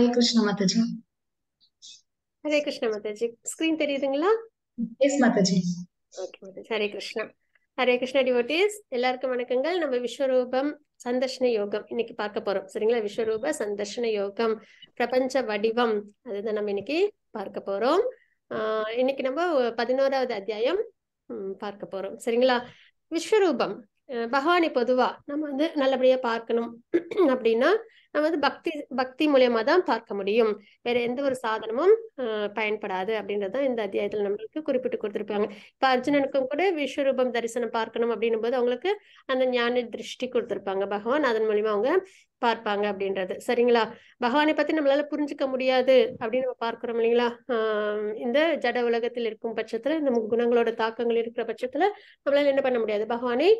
Hare Krishna Mataji Hare Krishna Mataji screen தெரியுதுங்களா yes Mataji okay Mataji Hare Krishna Hare Krishna devotees எல்லாருக்கும் வணக்கங்கள் நம்ம விஸ்வரூபம் சந்தர்ஷன யோகம் இன்னைக்கு பார்க்க போறோம் சரிங்களா விஸ்வரூப சந்தர்ஷன யோகம் பிரபஞ்ச வடிவம் அதுதான் நம்ம இன்னைக்கு பார்க்க போறோம் ஆஹ் இன்னைக்கு நம்ம பதினோராவது அத்தியாயம் பார்க்க போறோம் சரிங்களா விஸ்வரூபம் பகவானை பொதுவா நம்ம வந்து நல்லபடியா பார்க்கணும் அப்படின்னா நம்ம வந்து பக்தி பக்தி மூலியமா தான் பார்க்க முடியும் வேற எந்த ஒரு சாதனமும் பயன்படாது அப்படின்றதான் இந்த அத்தியாயத்துல நம்மளுக்கு குறிப்பிட்டு கொடுத்துருப்பாங்க இப்ப அர்ஜுனனுக்கும் கூட விஸ்வரூபம் தரிசனம் பார்க்கணும் அப்படின்னும் போது அவங்களுக்கு அந்த ஞான திருஷ்டி கொடுத்துருப்பாங்க பகவான் அதன் மூலியமா அவங்க பார்ப்பாங்க அப்படின்றது சரிங்களா பகவானை பத்தி நம்மளால புரிஞ்சுக்க முடியாது அப்படின்னு நம்ம பார்க்கிறோம் இல்லைங்களா ஆஹ் இந்த ஜட உலகத்தில் இருக்கும் பட்சத்துல நம்ம குணங்களோட தாக்கங்கள் இருக்கிற பட்சத்துல நம்மளால என்ன பண்ண முடியாது பகவானை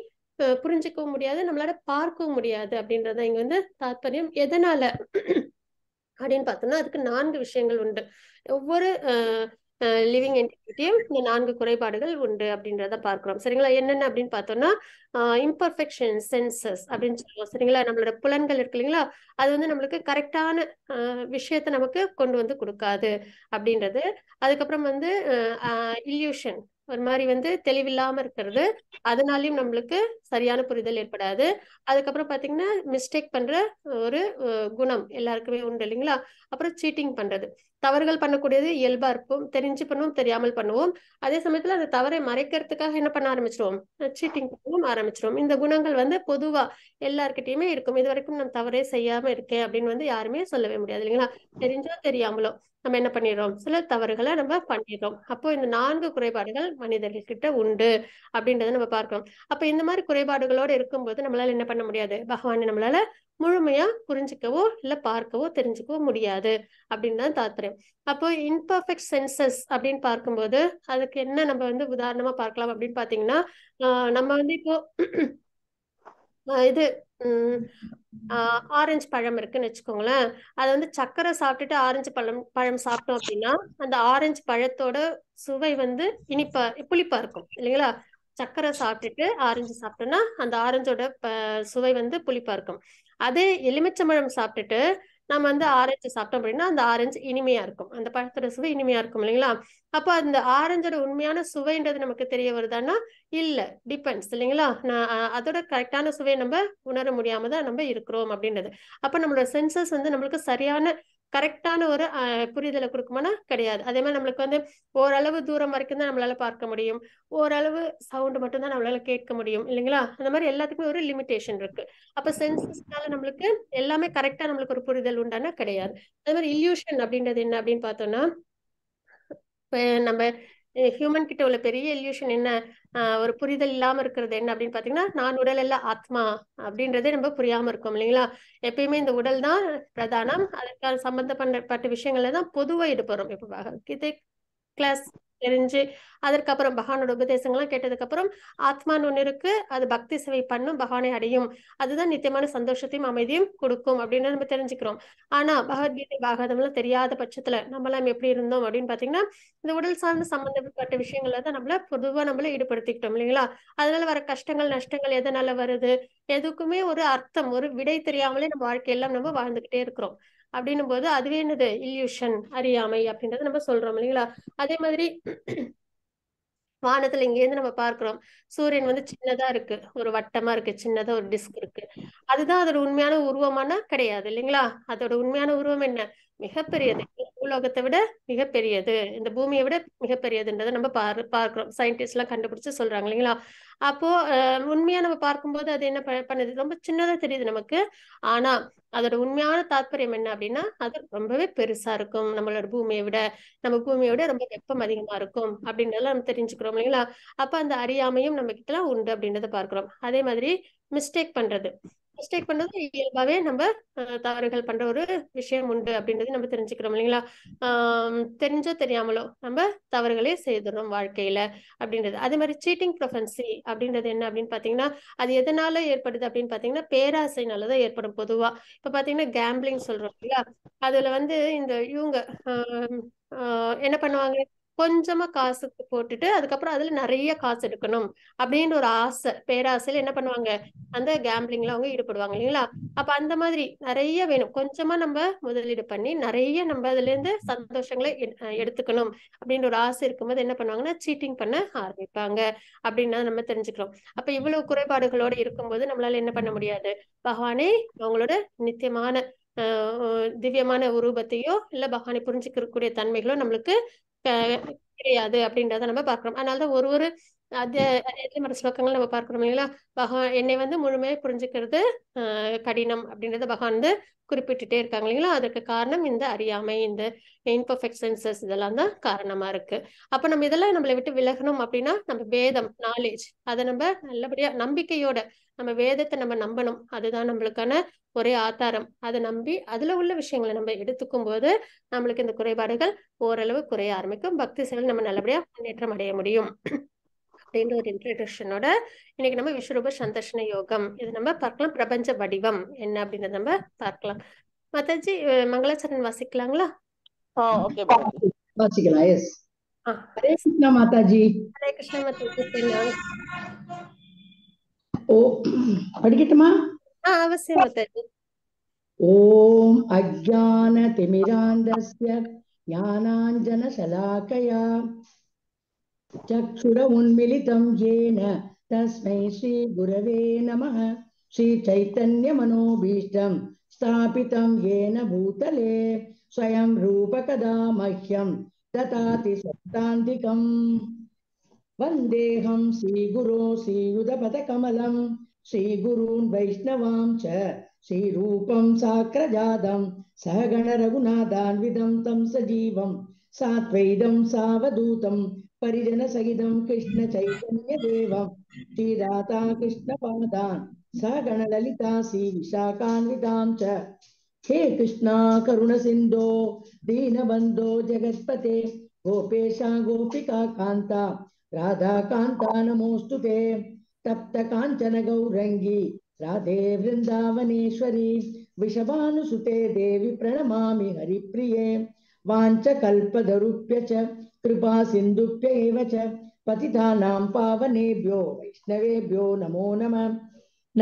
புரிஞ்சிக்கவும் முடியாது நம்மளால பார்க்கவும் முடியாது அப்படின்றத இங்க வந்து தாத்பரியம் எதனால அப்படின்னு பார்த்தோம்னா அதுக்கு நான்கு விஷயங்கள் உண்டு ஒவ்வொரு லிவிங் என்டிட்டியும் இந்த நான்கு குறைபாடுகள் உண்டு அப்படின்றத பார்க்கிறோம் சரிங்களா என்னென்ன அப்படின்னு பார்த்தோம்னா இம்பர்ஃபெக்ஷன் சென்சஸ் அப்படின்னு சொல்லுவோம் சரிங்களா நம்மளோட புலன்கள் இருக்கு இல்லைங்களா அது வந்து நம்மளுக்கு கரெக்டான விஷயத்த நமக்கு கொண்டு வந்து கொடுக்காது அப்படின்றது அதுக்கப்புறம் வந்து இல்யூஷன் ஒரு மாதிரி வந்து தெளிவில்லாம இருக்கிறது அதனாலயும் நம்மளுக்கு சரியான புரிதல் ஏற்படாது அதுக்கப்புறம் பாத்தீங்கன்னா மிஸ்டேக் பண்ற ஒரு குணம் எல்லாருக்குமே உண்டு இல்லைங்களா அப்புறம் சீட்டிங் பண்றது தவறுகள் பண்ணக்கூடியது இயல்பா இருப்போம் தெரிஞ்சு பண்ணுவோம் தெரியாமல் பண்ணுவோம் அதே சமயத்துல அந்த தவறை மறைக்கிறதுக்காக என்ன பண்ண ஆரம்பிச்சிருவோம் சீட்டிங் பண்ணவும் ஆரம்பிச்சிருவோம் இந்த குணங்கள் வந்து பொதுவா எல்லார்கிட்டயுமே இருக்கும் இது வரைக்கும் நம்ம தவறே செய்யாம இருக்கேன் அப்படின்னு வந்து யாருமே சொல்லவே முடியாது இல்லைங்களா தெரிஞ்சோ தெரியாமலோ நம்ம என்ன பண்ணிடுறோம் சில தவறுகளை நம்ம பண்ணிடுறோம் அப்போ இந்த நான்கு குறைபாடுகள் மனிதர்கிட்ட உண்டு அப்படின்றத நம்ம பார்க்கிறோம் அப்ப இந்த மாதிரி குறைபாடுகளோட இருக்கும்போது நம்மளால என்ன பண்ண முடியாது பகவானை நம்மளால முழுமையா புரிஞ்சிக்கவோ இல்ல பார்க்கவோ தெரிஞ்சுக்கவோ முடியாது அப்படின்னு தான் தாத்பரியம் அப்போ இன்பர்ஃபெக்ட் சென்சஸ் அப்படின்னு பார்க்கும்போது அதுக்கு என்ன நம்ம வந்து உதாரணமா பார்க்கலாம் அப்படின்னு பாத்தீங்கன்னா நம்ம வந்து இப்போ இது ஆரஞ்சு பழம் இருக்குன்னு வச்சுக்கோங்களேன் அதை வந்து சக்கரை சாப்பிட்டுட்டு ஆரஞ்சு பழம் பழம் சாப்பிட்டோம் அப்படின்னா அந்த ஆரஞ்சு பழத்தோட சுவை வந்து இனிப்பா புளிப்பா இருக்கும் இல்லைங்களா சக்கரை சாப்பிட்டுட்டு ஆரஞ்சு சாப்பிட்டோம்னா அந்த ஆரஞ்சோட சுவை வந்து புளிப்பா இருக்கும் அதே எலுமிச்சம்பழம் சாப்பிட்டுட்டு நம்ம வந்து ஆரஞ்சு சாப்பிட்டோம் அப்படின்னா அந்த ஆரஞ்சு இனிமையா இருக்கும் அந்த பழத்தோட சுவை இனிமையா இருக்கும் இல்லைங்களா அப்போ அந்த ஆரஞ்சோட உண்மையான சுவைன்றது நமக்கு தெரிய வருதானா இல்ல டிபெண்ட்ஸ் இல்லைங்களா நான் அதோட கரெக்டான சுவையை நம்ம உணர முடியாம தான் நம்ம இருக்கிறோம் அப்படின்றது அப்ப நம்மளோட சென்சஸ் வந்து நம்மளுக்கு சரியான கரெக்டான ஒரு புரிதலை கொடுக்குமானா கிடையாது அதே மாதிரி நம்மளுக்கு வந்து ஓரளவு தூரம் வரைக்கும் தான் நம்மளால பார்க்க முடியும் ஓரளவு சவுண்ட் மட்டும்தான் நம்மளால கேட்க முடியும் இல்லைங்களா அந்த மாதிரி எல்லாத்துக்குமே ஒரு லிமிடேஷன் இருக்கு அப்ப சென்சஸ்னால நம்மளுக்கு எல்லாமே கரெக்டா நம்மளுக்கு ஒரு புரிதல் உண்டானா கிடையாது அதே மாதிரி இல்யூஷன் அப்படின்றது என்ன அப்படின்னு பார்த்தோம்னா நம்ம ஹியூமன் கிட்ட உள்ள பெரிய எல்யூஷன் என்ன ஒரு புரிதல் இல்லாம இருக்கிறது என்ன அப்படின்னு பாத்தீங்கன்னா நான் உடல் அல்ல ஆத்மா அப்படின்றதே ரொம்ப புரியாம இருக்கும் இல்லைங்களா எப்பயுமே இந்த உடல் தான் பிரதானம் அதற்கான சம்பந்தப்பட்ட விஷயங்கள்ல தான் பொதுவாக ஈடுபடுறோம் இப்போ கிதை கிளாஸ் தெரிஞ்சு அதற்கப்புறம் பகவானோட உபதேசங்கள்லாம் அப்புறம் ஆத்மான்னு ஒண்ணு இருக்கு அது பக்தி சேவை பண்ணும் பகவானை அடையும் அதுதான் நித்தியமான சந்தோஷத்தையும் அமைதியும் கொடுக்கும் அப்படின்னு நம்ம தெரிஞ்சுக்கிறோம் ஆனா பகவத்கீதை எல்லாம் தெரியாத பட்சத்துல நம்ம எல்லாம் எப்படி இருந்தோம் அப்படின்னு பாத்தீங்கன்னா இந்த உடல் சார்ந்த சம்பந்தப்பட்ட விஷயங்கள்ல தான் நம்மள பொதுவா நம்மள ஈடுபடுத்திக்கிட்டோம் இல்லைங்களா அதனால வர கஷ்டங்கள் நஷ்டங்கள் எதனால வருது எதுக்குமே ஒரு அர்த்தம் ஒரு விடை தெரியாமலே நம்ம வாழ்க்கையெல்லாம் நம்ம வாழ்ந்துகிட்டே இருக்கிறோம் அப்படின்னும் போது அதுவே என்னது இல்யூஷன் அறியாமை அப்படின்றத நம்ம சொல்றோம் இல்லைங்களா அதே மாதிரி வானத்துல இங்கேருந்து நம்ம பார்க்கிறோம் சூரியன் வந்து சின்னதா இருக்கு ஒரு வட்டமா இருக்கு சின்னதா ஒரு டிஸ்க் இருக்கு அதுதான் அதோட உண்மையான உருவமான கிடையாது இல்லைங்களா அதோட உண்மையான உருவம் என்ன மிகப்பெரியது பூலோகத்தை விட மிகப்பெரியது இந்த பூமியை விட மிகப்பெரியதுன்றதை நம்ம பார் பார்க்கிறோம் சயின்டிஸ்ட் எல்லாம் கண்டுபிடிச்சு சொல்றாங்க இல்லைங்களா அப்போ உண்மையா நம்ம பார்க்கும்போது அது என்ன பண்ணுது ரொம்ப சின்னதா தெரியுது நமக்கு ஆனா அதோட உண்மையான தாற்பயம் என்ன அப்படின்னா அது ரொம்பவே பெருசா இருக்கும் நம்மளோட பூமியை விட நம்ம பூமியை விட ரொம்ப வெப்பம் அதிகமா இருக்கும் அப்படின்றதெல்லாம் நம்ம தெரிஞ்சுக்கிறோம் இல்லைங்களா அப்ப அந்த அறியாமையும் நம்ம கிட்ட உண்டு அப்படின்றத பார்க்கிறோம் அதே மாதிரி மிஸ்டேக் பண்றது மிஸ்டேக் பண்றது இயல்பாவே நம்ம தவறுகள் பண்ற ஒரு விஷயம் உண்டு அப்படின்றது நம்ம தெரிஞ்சுக்கிறோம் இல்லைங்களா ஆஹ் தெரிஞ்சோ தெரியாமலோ நம்ம தவறுகளே செய்துடுறோம் வாழ்க்கையில அப்படின்றது அதே மாதிரி சீட்டிங் ப்ரொஃபன்சி அப்படின்றது என்ன அப்படின்னு பாத்தீங்கன்னா அது எதனால ஏற்படுது அப்படின்னு பாத்தீங்கன்னா பேராசைனாலதான் ஏற்படும் பொதுவா இப்ப பாத்தீங்கன்னா கேம்பிளிங் சொல்றோம் இல்லையா அதுல வந்து இந்த இவங்க என்ன பண்ணுவாங்க கொஞ்சமா காசு போட்டுட்டு அதுக்கப்புறம் அதுல நிறைய காசு எடுக்கணும் அப்படின்னு ஒரு ஆசை பேராசையில என்ன பண்ணுவாங்க அந்த கேம்பிளிங்ல அவங்க ஈடுபடுவாங்க இல்லைங்களா அப்ப அந்த மாதிரி நிறைய வேணும் கொஞ்சமா நம்ம முதலீடு பண்ணி நிறைய நம்ம அதுல இருந்து சந்தோஷங்களை எடுத்துக்கணும் அப்படின்ற ஒரு ஆசை இருக்கும்போது என்ன பண்ணுவாங்கன்னா சீட்டிங் பண்ண ஆரம்பிப்பாங்க அப்படின்னு நம்ம தெரிஞ்சுக்கிறோம் அப்ப இவ்வளவு குறைபாடுகளோட இருக்கும்போது நம்மளால என்ன பண்ண முடியாது பகவானே அவங்களோட நித்தியமான திவ்யமான உருவத்தையோ இல்ல பகவானை புரிஞ்சுக்கக்கூடிய தன்மைகளோ நம்மளுக்கு கிடையாது அப்படின்றத நம்ம பார்க்கிறோம் அதனாலதான் ஒரு ஒரு அது மற்ற ஸ்லோகங்கள் நம்ம பார்க்கிறோம் இல்லைங்களா பகவான் என்னை வந்து முழுமையாக புரிஞ்சுக்கிறது கடினம் அப்படின்றத பகவான் வந்து குறிப்பிட்டுட்டே இருக்காங்க இல்லைங்களா அதுக்கு காரணம் இந்த அறியாமை இந்த இன்பர்ஃபெக்ட் சென்சஸ் இதெல்லாம் தான் காரணமா இருக்கு அப்ப நம்ம இதெல்லாம் நம்மளை விட்டு விலகணும் அப்படின்னா நம்ம வேதம் நாலேஜ் அதை நம்ம நல்லபடியா நம்பிக்கையோட நம்ம வேதத்தை நம்ம நம்பணும் அதுதான் நம்மளுக்கான ஒரே ஆதாரம் அதை நம்பி அதுல உள்ள விஷயங்களை நம்ம எடுத்துக்கும் போது நம்மளுக்கு இந்த குறைபாடுகள் ஓரளவு குறைய ஆரம்பிக்கும் பக்தி செயல் நம்ம நல்லபடியா முன்னேற்றம் அடைய முடியும் அப்படின்ற ஒரு இன்ட்ரடக்ஷனோட இன்னைக்கு நம்ம விஸ்வரூப சந்தர்ஷன யோகம் இது நம்ம பார்க்கலாம் பிரபஞ்ச வடிவம் என்ன அப்படின்றத நம்ம பார்க்கலாம் மத்தாஜி மங்களாச்சரன் வாசிக்கலாங்களா வாசிக்கலாம் எஸ் ஹரே கிருஷ்ணா மாதாஜி ஹரே கிருஷ்ணா மாதாஜி ஓ படிக்கட்டுமா अवश्यं वदतु ॐ अज्ञानतिमिरान्धस्य ज्ञानाञ्जनशलाकया चक्षुर उन्मिलितं येन तस्मै श्रीगुरवे नमः श्रीचैतन्यमनोभीष्टं स्थापितं येन भूतले स्वयं रूपकदा मह्यं ददाति सप्तान्तिकम् वन्देऽहं श्रीगुरो श्रीयुधपथकमलम् श्री श्रीगुरून् वैष्णवां च श्रीरूपं साक्रजातं सहगणरघुनाथान्विदं तं सजीवं सात्वैदं सावधूतं परिजनसहितं कृष्णचैतन्यदेवं श्रीराधा कृष्णपादान् सहगणललिता श्रीविशाखान्वितां च हे कृष्णा करुणसिन्धो दीनबन्धो जगत्पते गोपेशा गोपिका कान्ता राधाकान्ता नमोऽस्तु ते प्त काञ्चनगौरङ्गी राधे वृन्दावनेश्वरी विषभानुसुते देवि प्रणमामि हरिप्रिये कल्पदरुप्य च एव च पतितानां पावनेभ्यो वैष्णवेभ्यो नमो नमः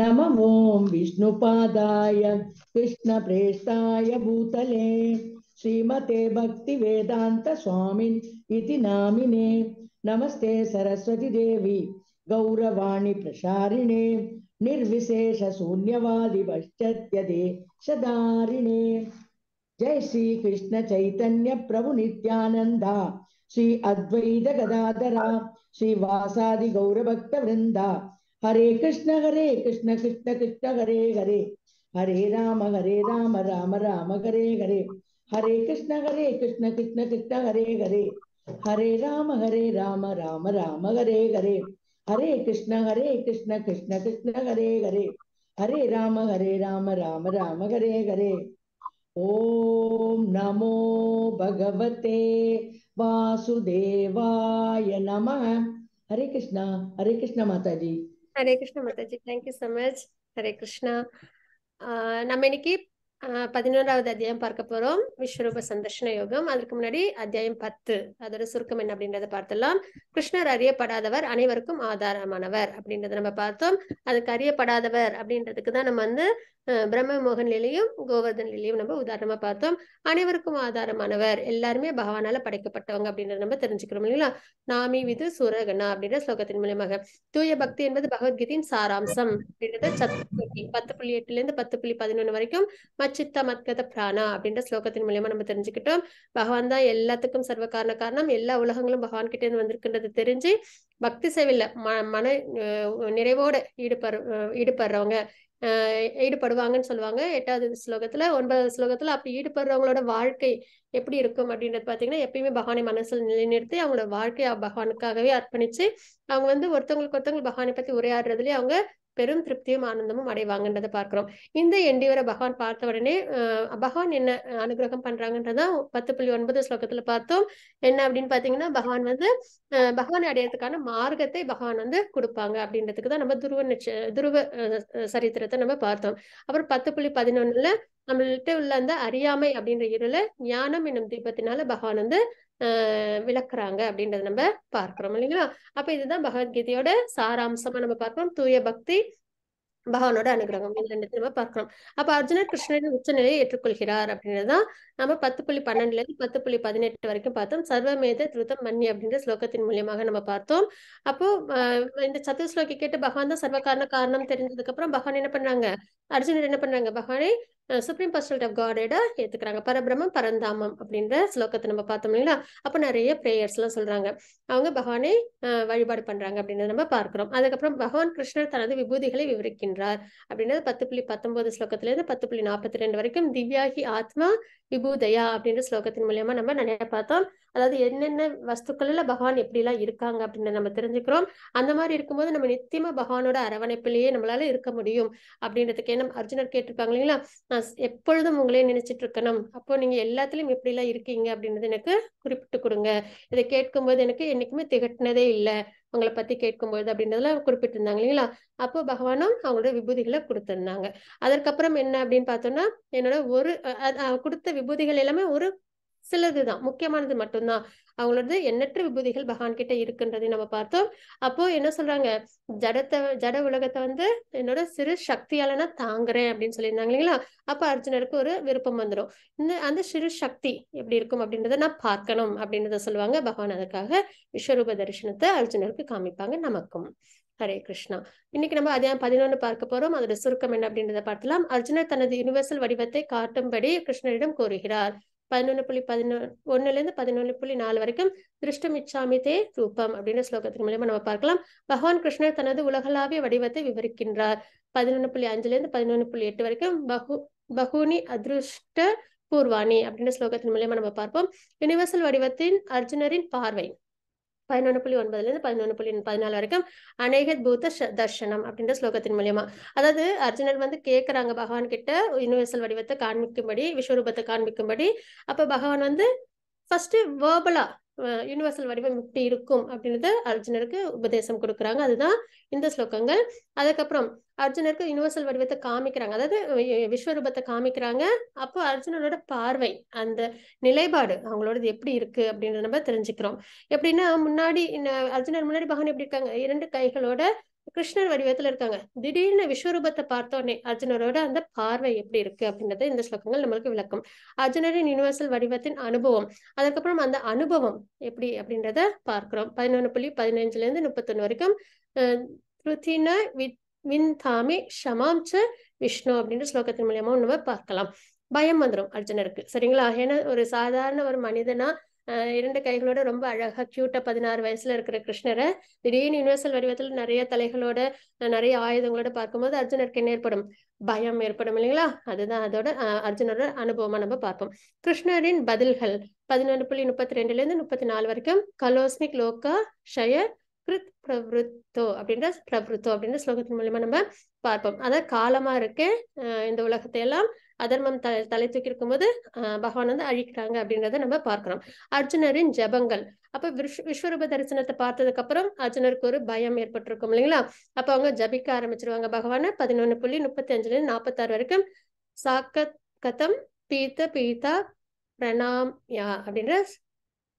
नम ॐ विष्णुपादाय कृष्णप्रेष्ठाय भूतले श्रीमते भक्तिवेदान्तस्वामिन् इति नामिने नमस्ते सरस्वती देवी गौरवाणि प्रसारिणे निर्विशेषशून्यवादिवश्चत्यदे सदारिणे जय श्री कृष्ण चैतन्य प्रभु नित्यानंदा श्री अद्वैत गदाधरा श्री वासादि गौर भक्त वृंदा हरे कृष्ण हरे कृष्ण कृष्ण कृष्ण हरे हरे हरे राम हरे राम राम राम हरे हरे हरे कृष्ण हरे कृष्ण कृष्ण कृष्ण हरे हरे हरे राम हरे राम राम राम हरे हरे हरे कृष्ण हरे कृष्ण कृष्ण कृष्ण हरे हरे हरे राम हरे राम राम राम हरे हरे ओम नमो भगवते वासुदेवाय नमः हरे कृष्णा हरे Krishna Mata ji Hare Krishna Mata ji thank you so much Hare Krishna நம்ம இன்னைக்கு பதினோராவது அத்தியாயம் பார்க்க போறோம் விஸ்வரூப சந்தர்ஷன யோகம் அதற்கு முன்னாடி அத்தியாயம் பத்து அதோட சுருக்கம் என்ன அப்படின்றத பார்த்தலாம் கிருஷ்ணர் அறியப்படாதவர் அனைவருக்கும் ஆதாரமானவர் அப்படின்றத நம்ம பார்த்தோம் அதுக்கு அறியப்படாதவர் அப்படின்றதுக்கு தான் நம்ம வந்து பிரம்ம மோகன் நிலையும் கோவர்தன் நிலையும் நம்ம உதாரணமா பார்த்தோம் அனைவருக்கும் ஆதாரமானவர் எல்லாருமே பகவானால படைக்கப்பட்டவங்க அப்படின்றத நம்ம தெரிஞ்சுக்கிறோம் இல்லைங்களா நாமி விது சுரகணா அப்படின்ற ஸ்லோகத்தின் மூலியமாக தூய பக்தி என்பது பகவத்கீதையின் சாராம்சம் அப்படின்றத புள்ளி பத்து புள்ளி எட்டுல இருந்து பத்து புள்ளி பதினொன்று வரைக்கும் மச்சித்த மத்கத பிராணா அப்படின்ற ஸ்லோகத்தின் மூலியமா நம்ம தெரிஞ்சுக்கிட்டோம் பகவான் தான் எல்லாத்துக்கும் சர்வ காரண காரணம் எல்லா உலகங்களும் பகவான் கிட்டே இருந்து வந்திருக்குன்றது தெரிஞ்சு பக்தி சேவையில மன நிறைவோட ஈடுபடுற ஈடுபடுறவங்க ஈடுபடுவாங்கன்னு சொல்லுவாங்க எட்டாவது ஸ்லோகத்துல ஒன்பதாவது ஸ்லோகத்துல அப்படி ஈடுபடுறவங்களோட வாழ்க்கை எப்படி இருக்கும் அப்படின்றது பாத்தீங்கன்னா எப்பயுமே பகவானை மனசுல நிலைநிறுத்தி அவங்களோட வாழ்க்கையை பகவானுக்காகவே அர்ப்பணிச்சு அவங்க வந்து ஒருத்தவங்களுக்கு ஒருத்தவங்களுக்கு பகவானை பத்தி உரையாடுறதுலயே அவங்க பெரும் திருப்தியும் ஆனந்தமும் அடைவாங்கன்றதை பார்க்கிறோம் இந்த எண்டிவரை பகவான் பார்த்த உடனே பகவான் என்ன அனுகிரகம் பண்றாங்கன்றதான் பத்து புள்ளி ஒன்பது ஸ்லோகத்துல பார்த்தோம் என்ன அப்படின்னு பாத்தீங்கன்னா பகவான் வந்து பகவானை அடையறதுக்கான மார்க்கத்தை பகவான் வந்து கொடுப்பாங்க அப்படின்றதுக்கு தான் நம்ம துருவ நிச்ச துருவ சரித்திரத்தை நம்ம பார்த்தோம் அப்புறம் பத்து புள்ளி பதினொன்னுல நம்மள்கிட்ட உள்ள அந்த அறியாமை அப்படின்ற இருள ஞானம் என்னும் தீபத்தினால பகவான் வந்து விளக்குறாங்க அப்படின்றத நம்ம பார்க்கிறோம் இல்லைங்களா அப்ப இதுதான் பகவத்கீதையோட சாராம்சமா நம்ம பார்க்கிறோம் தூய பக்தி பகவானோட அனுகிரகம் இது ரெண்டு நம்ம பார்க்கிறோம் அப்ப அர்ஜுனர் கிருஷ்ணரின் உச்சநிலையை ஏற்றுக்கொள்கிறார் அப்படின்றதுதான் நம்ம பத்து புள்ளி பன்னெண்டுல இருந்து பத்து புள்ளி பதினெட்டு வரைக்கும் பார்த்தோம் சர்வமேத திருத்தம் மன்னி அப்படின்ற ஸ்லோகத்தின் மூலியமாக நம்ம பார்த்தோம் அப்போ இந்த சத்து ஸ்லோகி கேட்டு பகவான் தான் சர்வ காரண காரணம் தெரிஞ்சதுக்கு அப்புறம் பகவான் என்ன பண்றாங்க அர்ஜுனர் என்ன பண்றாங்க பகவானே சுப்ரீம் பர்சனல் ஆஃப் காடேடா ஏத்துக்கிறாங்க பரபிரமம் பரந்தாமம் அப்படின்ற ஸ்லோகத்தை நம்ம பார்த்தோம் இல்லைங்களா அப்ப நிறைய பிரேயர்ஸ் எல்லாம் சொல்றாங்க அவங்க பகவானை வழிபாடு பண்றாங்க அப்படின்றத நம்ம பார்க்கிறோம் அதுக்கப்புறம் பகவான் கிருஷ்ணர் தனது விபூதிகளை விவரிக்கின்றார் அப்படின்றது பத்து புள்ளி பத்தொன்பது ஸ்லோகத்துல இருந்து பத்து புள்ளி நாற்பத்தி ரெண்டு வரைக்கும் திவ்யாகி ஆத்மா விபூதயா அப்படின்ற ஸ்லோகத்தின் மூலியமா நம்ம நிறைய பார்த்தோம் அதாவது என்னென்ன வஸ்துக்கள்ல பகவான் எப்படி எல்லாம் இருக்காங்க அப்படின்னு நம்ம தெரிஞ்சுக்கிறோம் அந்த மாதிரி இருக்கும்போது நம்ம நித்தியமா பகவானோட அரவணைப்பிலேயே நம்மளால இருக்க முடியும் அப்படின்றதுக்கு என்ன அர்ஜுனர் கேட்டிருக்காங்க இல்லைங்களா நான் எப்பொழுதும் உங்களே நினைச்சிட்டு இருக்கணும் அப்போ நீங்க எல்லாத்துலயும் எப்படி எல்லாம் இருக்கீங்க அப்படின்றது எனக்கு குறிப்பிட்டு கொடுங்க இதை கேட்கும்போது எனக்கு என்னைக்குமே திகட்டினதே இல்லை உங்களை பத்தி கேட்கும்போது அப்படின்றதுல குறிப்பிட்டிருந்தாங்க இல்லைங்களா அப்போ பகவானும் அவங்களோட விபூதிகளை கொடுத்திருந்தாங்க அதற்கப்புறம் என்ன அப்படின்னு பார்த்தோம்னா என்னோட ஒரு கொடுத்த விபூதிகள் எல்லாமே ஒரு சிலது தான் முக்கியமானது மட்டும்தான் அவங்களது எண்ணற்ற விபூதிகள் பகவான் கிட்ட இருக்குன்றதை நம்ம பார்த்தோம் அப்போ என்ன சொல்றாங்க ஜடத்தை ஜட உலகத்தை வந்து என்னோட சிறு சக்தியால நான் தாங்குறேன் அப்படின்னு சொல்லியிருந்தாங்க இல்லைங்களா அப்ப அர்ஜுனருக்கு ஒரு விருப்பம் வந்துடும் இந்த அந்த சிறு சக்தி எப்படி இருக்கும் அப்படின்றத நான் பார்க்கணும் அப்படின்றத சொல்லுவாங்க பகவான் அதற்காக விஸ்வரூப தரிசனத்தை அர்ஜுனருக்கு காமிப்பாங்க நமக்கும் ஹரே கிருஷ்ணா இன்னைக்கு நம்ம அதே பதினொன்று பார்க்க போறோம் அதோட சுருக்கம் என்ன அப்படின்றத பார்த்தலாம் அர்ஜுனர் தனது யூனிவர்சல் வடிவத்தை காட்டும்படி கிருஷ்ணரிடம் கூறுகிறார் பதினொன்று புள்ளி பதினொன்று இருந்து பதினொன்று புள்ளி நாலு வரைக்கும் இச்சாமிதே ரூபம் அப்படின்ற ஸ்லோகத்தின் மூலியமா நம்ம பார்க்கலாம் பகவான் கிருஷ்ணர் தனது உலகளாவிய வடிவத்தை விவரிக்கின்றார் பதினொன்று புள்ளி அஞ்சுலேருந்து பதினொன்று புள்ளி எட்டு வரைக்கும் பகு பகுனி அதிருஷ்ட பூர்வாணி அப்படின்ற ஸ்லோகத்தின் மூலியமா நம்ம பார்ப்போம் யூனிவர்சல் வடிவத்தின் அர்ஜுனரின் பார்வை பதினொன்று புள்ளி ஒன்பதுலேருந்து பதினொன்று புள்ளி பதினாலு வரைக்கும் அநேகத் பூத்த தர்ஷனம் அப்படின்ற ஸ்லோகத்தின் மூலியமா அதாவது அர்ஜுனர் வந்து கேட்குறாங்க பகவான் கிட்ட யூனிவர்சல் வடிவத்தை காண்பிக்கும்படி விஸ்வரூபத்தை காண்பிக்கும்படி அப்போ பகவான் வந்து ஃபர்ஸ்ட் வேர்பலா யூனிவர்சல் வடிவம் இப்படி இருக்கும் அப்படின்றத அர்ஜுனருக்கு உபதேசம் கொடுக்குறாங்க அதுதான் இந்த ஸ்லோகங்கள் அதுக்கப்புறம் அர்ஜுனருக்கு யூனிவர்சல் வடிவத்தை காமிக்கிறாங்க அதாவது விஸ்வரூபத்தை காமிக்கிறாங்க அப்போ அர்ஜுனனோட பார்வை அந்த நிலைப்பாடு அவங்களோடது எப்படி இருக்கு அப்படின்றத நம்ம தெரிஞ்சுக்கிறோம் எப்படின்னா முன்னாடி அர்ஜுனர் முன்னாடி பகவான் எப்படி இருக்காங்க இரண்டு கைகளோட கிருஷ்ணர் வடிவத்துல இருக்காங்க திடீர்னு விஸ்வரூபத்தை பார்த்தோன்னே அர்ஜுனரோட அந்த பார்வை எப்படி இருக்கு அப்படின்றத இந்த ஸ்லோகங்கள் நம்மளுக்கு விளக்கும் அர்ஜுனரின் யூனிவர்சல் வடிவத்தின் அனுபவம் அதுக்கப்புறம் அந்த அனுபவம் எப்படி அப்படின்றத பார்க்கிறோம் பதினொன்று புள்ளி பதினஞ்சுல இருந்து முப்பத்தொன்னு வரைக்கும் ருத்தின வின்தாமி ஷமாம் விஷ்ணு அப்படின்ற ஸ்லோகத்தின் மூலியமா நம்ம பார்க்கலாம் பயம் வந்துடும் அர்ஜுனருக்கு சரிங்களா ஏன்னா ஒரு சாதாரண ஒரு மனிதனா இரண்டு கைகளோட ரொம்ப அழகா கியூட்டா பதினாறு வயசுல இருக்கிற கிருஷ்ணரை திடீர்னு யூனிவர்சல் வடிவத்துல நிறைய தலைகளோட நிறைய ஆயுதங்களோட பார்க்கும்போது அர்ஜுனருக்கு என்ன ஏற்படும் பயம் ஏற்படும் இல்லைங்களா அதுதான் அதோட அர்ஜுனோட அனுபவமா நம்ம பார்ப்போம் கிருஷ்ணரின் பதில்கள் பதினொன்று புள்ளி முப்பத்தி ரெண்டுல இருந்து முப்பத்தி நாலு வரைக்கும் கலோஸ்மிக் லோகா ஷயர் கிருத் பிரவருத்தோ அப்படின்ற பிரவருத்தோ அப்படின்ற ஸ்லோகத்தின் மூலியமா நம்ம பார்ப்போம் அதான் காலமா இருக்கு இந்த உலகத்தையெல்லாம் அதர்மம் த தலை தூக்கி இருக்கும்போது பகவான் வந்து அழிக்கிறாங்க அப்படின்றத நம்ம பார்க்கிறோம் அர்ஜுனரின் ஜபங்கள் அப்ப விஷ் விஸ்வரூப தரிசனத்தை பார்த்ததுக்கு அப்புறம் அர்ஜுனருக்கு ஒரு பயம் ஏற்பட்டிருக்கும் இல்லைங்களா அப்ப அவங்க ஜபிக்க ஆரம்பிச்சிருவாங்க பகவான பதினொன்னு புள்ளி முப்பத்தி அஞ்சுல இருந்து நாற்பத்தாறு வரைக்கும் சாக்க கதம் பீத்த பீதா பிரணாம்யா அப்படின்ற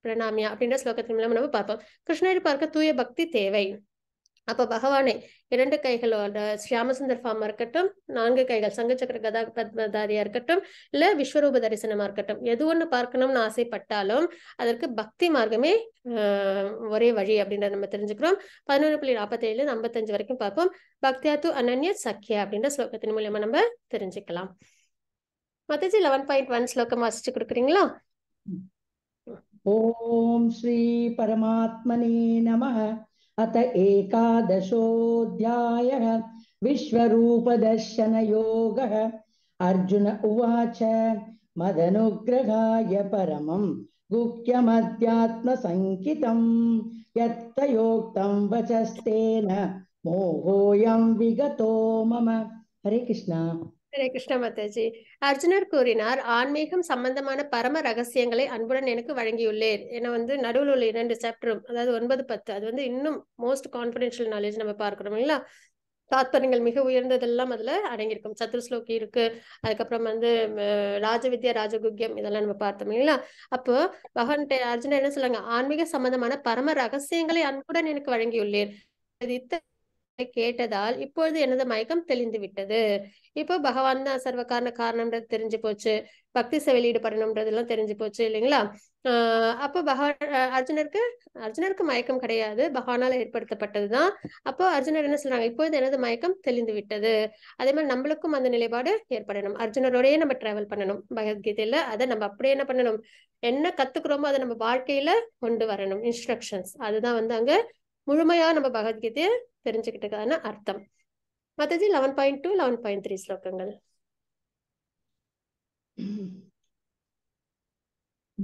பிரணாமியா அப்படின்ற ஸ்லோகத்தின் மூலம் நம்ம பார்ப்போம் கிருஷ்ணரை பார்க்க தூய பக்தி தேவை அப்ப பகவானே இரண்டு கைகளோட சியாமசுந்தர் ஃபார்மா இருக்கட்டும் நான்கு கைகள் சங்கச்சக்கர கதா பத்மதாரியா இருக்கட்டும் இல்ல விஸ்வரூப தரிசனமா இருக்கட்டும் எது ஒண்ணு பார்க்கணும்னு ஆசைப்பட்டாலும் அதற்கு பக்தி மார்க்கமே ஒரே வழி அப்படின்றத நம்ம தெரிஞ்சுக்கிறோம் பதினொன்று புள்ளி நாற்பத்தேழுல ஐம்பத்தஞ்சு வரைக்கும் பார்ப்போம் பக்தியா து அனன்ய சக்கிய அப்படின்ற ஸ்லோகத்தின் மூலியமா நம்ம தெரிஞ்சுக்கலாம் மத்தஜி லெவன் பாயிண்ட் ஒன் ஸ்லோகம் வாசிச்சு கொடுக்குறீங்களா ஓம் ஸ்ரீ பரமாத்மனே நம अत एकादशोऽध्यायः विश्वरूपदर्शनयोगः अर्जुन उवाच मदनुग्रहाय परमं गुह्यमध्यात्मसङ्कितं यत्तयोक्तं वचस्तेन मोहोऽयं विगतो मम हरे कृष्णा ஹரே கிருஷ்ண மாதாஜி அர்ஜுனர் கூறினார் ஆன்மீகம் சம்பந்தமான பரம ரகசியங்களை அன்புடன் எனக்கு வழங்கியுள்ளேன் என்ன வந்து நடுவில் உள்ள இரண்டு சாப்டரும் அதாவது ஒன்பது பத்து அது வந்து இன்னும் மோஸ்ட் கான்பிடென்ஷியல் நாலேஜ் நம்ம பார்க்கிறோம் இல்லையா தாத்பரியங்கள் மிக உயர்ந்ததெல்லாம் அதுல அடங்கியிருக்கும் சத்ருஸ்லோகி இருக்கு அதுக்கப்புறம் வந்து ராஜவித்யா ராஜகுக்கியம் இதெல்லாம் நம்ம பார்த்தோம் இல்லைங்களா அப்போ பகவான் அர்ஜுனா என்ன சொல்லுங்க ஆன்மீக சம்பந்தமான பரம ரகசியங்களை அன்புடன் எனக்கு வழங்கியுள்ளேன் இத்தனை கேட்டதால் இப்பொழுது எனது மயக்கம் தெளிந்து விட்டது இப்போ பகவான் தான் சர்வ காரண காரணம்ன்றது தெரிஞ்சு போச்சு பக்தி ஈடுபடணும்ன்றது எல்லாம் தெரிஞ்சு போச்சு இல்லைங்களா ஆஹ் அப்போ பகவான் அர்ஜுனருக்கு அர்ஜுனருக்கு மயக்கம் கிடையாது பகவானால ஏற்படுத்தப்பட்டதுதான் அப்போ அர்ஜுனர் என்ன சொல்றாங்க இப்பொழுது எனது மயக்கம் தெளிந்து விட்டது அதே மாதிரி நம்மளுக்கும் அந்த நிலைப்பாடு ஏற்படணும் அர்ஜுனரோடய நம்ம டிராவல் பண்ணணும் பகவத்கீதையில அதை நம்ம அப்படியே என்ன பண்ணணும் என்ன கத்துக்கிறோமோ அதை நம்ம வாழ்க்கையில கொண்டு வரணும் இன்ஸ்ட்ரக்ஷன்ஸ் அதுதான் வந்து அங்க முழுமையா நம்ம பகவத்கீதையை தெரிஞ்சுக்கிட்டதுக்கான அர்த்தம் மற்றது eleven point two eleven point three ஸ்லோகங்கள்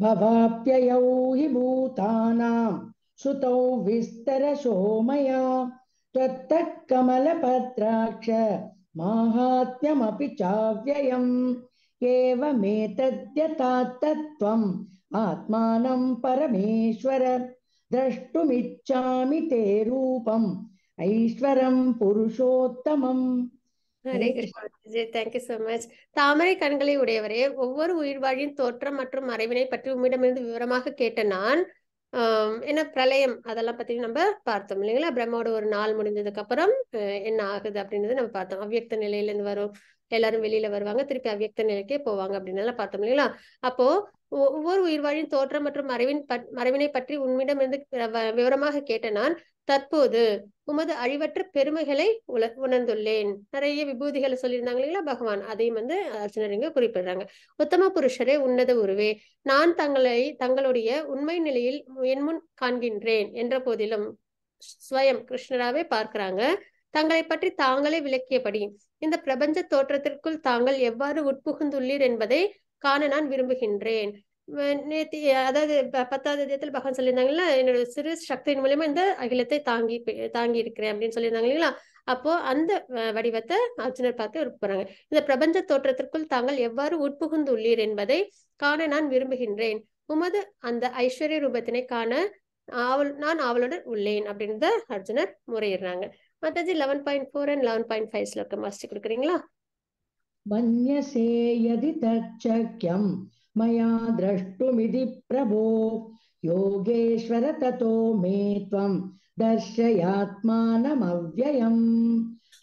भवाप्ययौ हि भूतानां श्रुतौ विस्तरशो मया त्वत्तत्कमलपत्राक्ष माहात्म्यमपि चाव्ययम् एवमेतद्यथात्तत्त्वम् आत्मानं परमेश्वर द्रष्टुमिच्छामि ते ஐஸ்வரம் புருஷோத்தமம் Hare Krishna thank you so much தாமரை கண்களை உடையவரே ஒவ்வொரு உயிர்வாழியின் தோற்றம் மற்றும் மறைவினை பற்றி உம்மிடமிருந்து விவரமாக கேட்ட நான் என்ன பிரளயம் அதெல்லாம் பத்தி நம்ம பார்த்தோம் இல்லைங்களா பிரம்மோட ஒரு நாள் முடிஞ்சதுக்கு அப்புறம் என்ன ஆகுது அப்படின்றது நம்ம பார்த்தோம் அவ்வியக்த நிலையில இருந்து வரும் எல்லாரும் வெளியில வருவாங்க திருப்பி அவ்வியக்த நிலைக்கே போவாங்க அப்படின்னு எல்லாம் பார்த்தோம் இல்லைங்களா அப்போ ஒவ்வொரு உயிர்வாழின் தோற்றம் மற்றும் மறைவின் மறைவினை பற்றி உன்னிடமிருந்து விவரமாக கேட்ட நான் தற்போது உமது அழிவற்ற பெருமைகளை உல உணர்ந்துள்ளேன் நிறைய விபூதிகளை சொல்லியிருந்தாங்க இல்லைங்களா பகவான் அதையும் வந்து அர்ஜுனர் இங்க குறிப்பிடுறாங்க உத்தம புருஷரே உன்னத உருவே நான் தங்களை தங்களுடைய உண்மை நிலையில் என்முன் காண்கின்றேன் என்ற போதிலும் ஸ்வயம் கிருஷ்ணராவே பார்க்கிறாங்க தங்களை பற்றி தாங்களே விளக்கியபடி இந்த பிரபஞ்ச தோற்றத்திற்குள் தாங்கள் எவ்வாறு உட்புகுந்துள்ளீர் என்பதை காண நான் விரும்புகின்றேன் நேத்தி அதாவது பத்தாவது தியத்தில் பகவான் சொல்லியிருந்தாங்களா என்னோட சிறு சக்தியின் மூலியமா இந்த அகிலத்தை தாங்கி தாங்கி இருக்கிறேன் அப்படின்னு சொல்லியிருந்தாங்க இல்லைங்களா அப்போ அந்த வடிவத்தை அர்ஜுனர் பார்த்து போறாங்க இந்த பிரபஞ்ச தோற்றத்திற்குள் தாங்கள் எவ்வாறு உட்புகுந்து உள்ளீர் என்பதை காண நான் விரும்புகின்றேன் உமது அந்த ஐஸ்வர்ய ரூபத்தினை காண ஆவல் நான் ஆவலுடன் உள்ளேன் அப்படின்னு அர்ஜுனர் முறையிடுறாங்க Mataji eleven point four and eleven point five இருக்க மாஸ்டர் கொடுக்குறீங்களா मन्यसे यदि तच्चक्यं मया द्रष्टुमिति प्रभो योगेश्वर ततो मे त्वं दर्शयात्मानमव्ययम्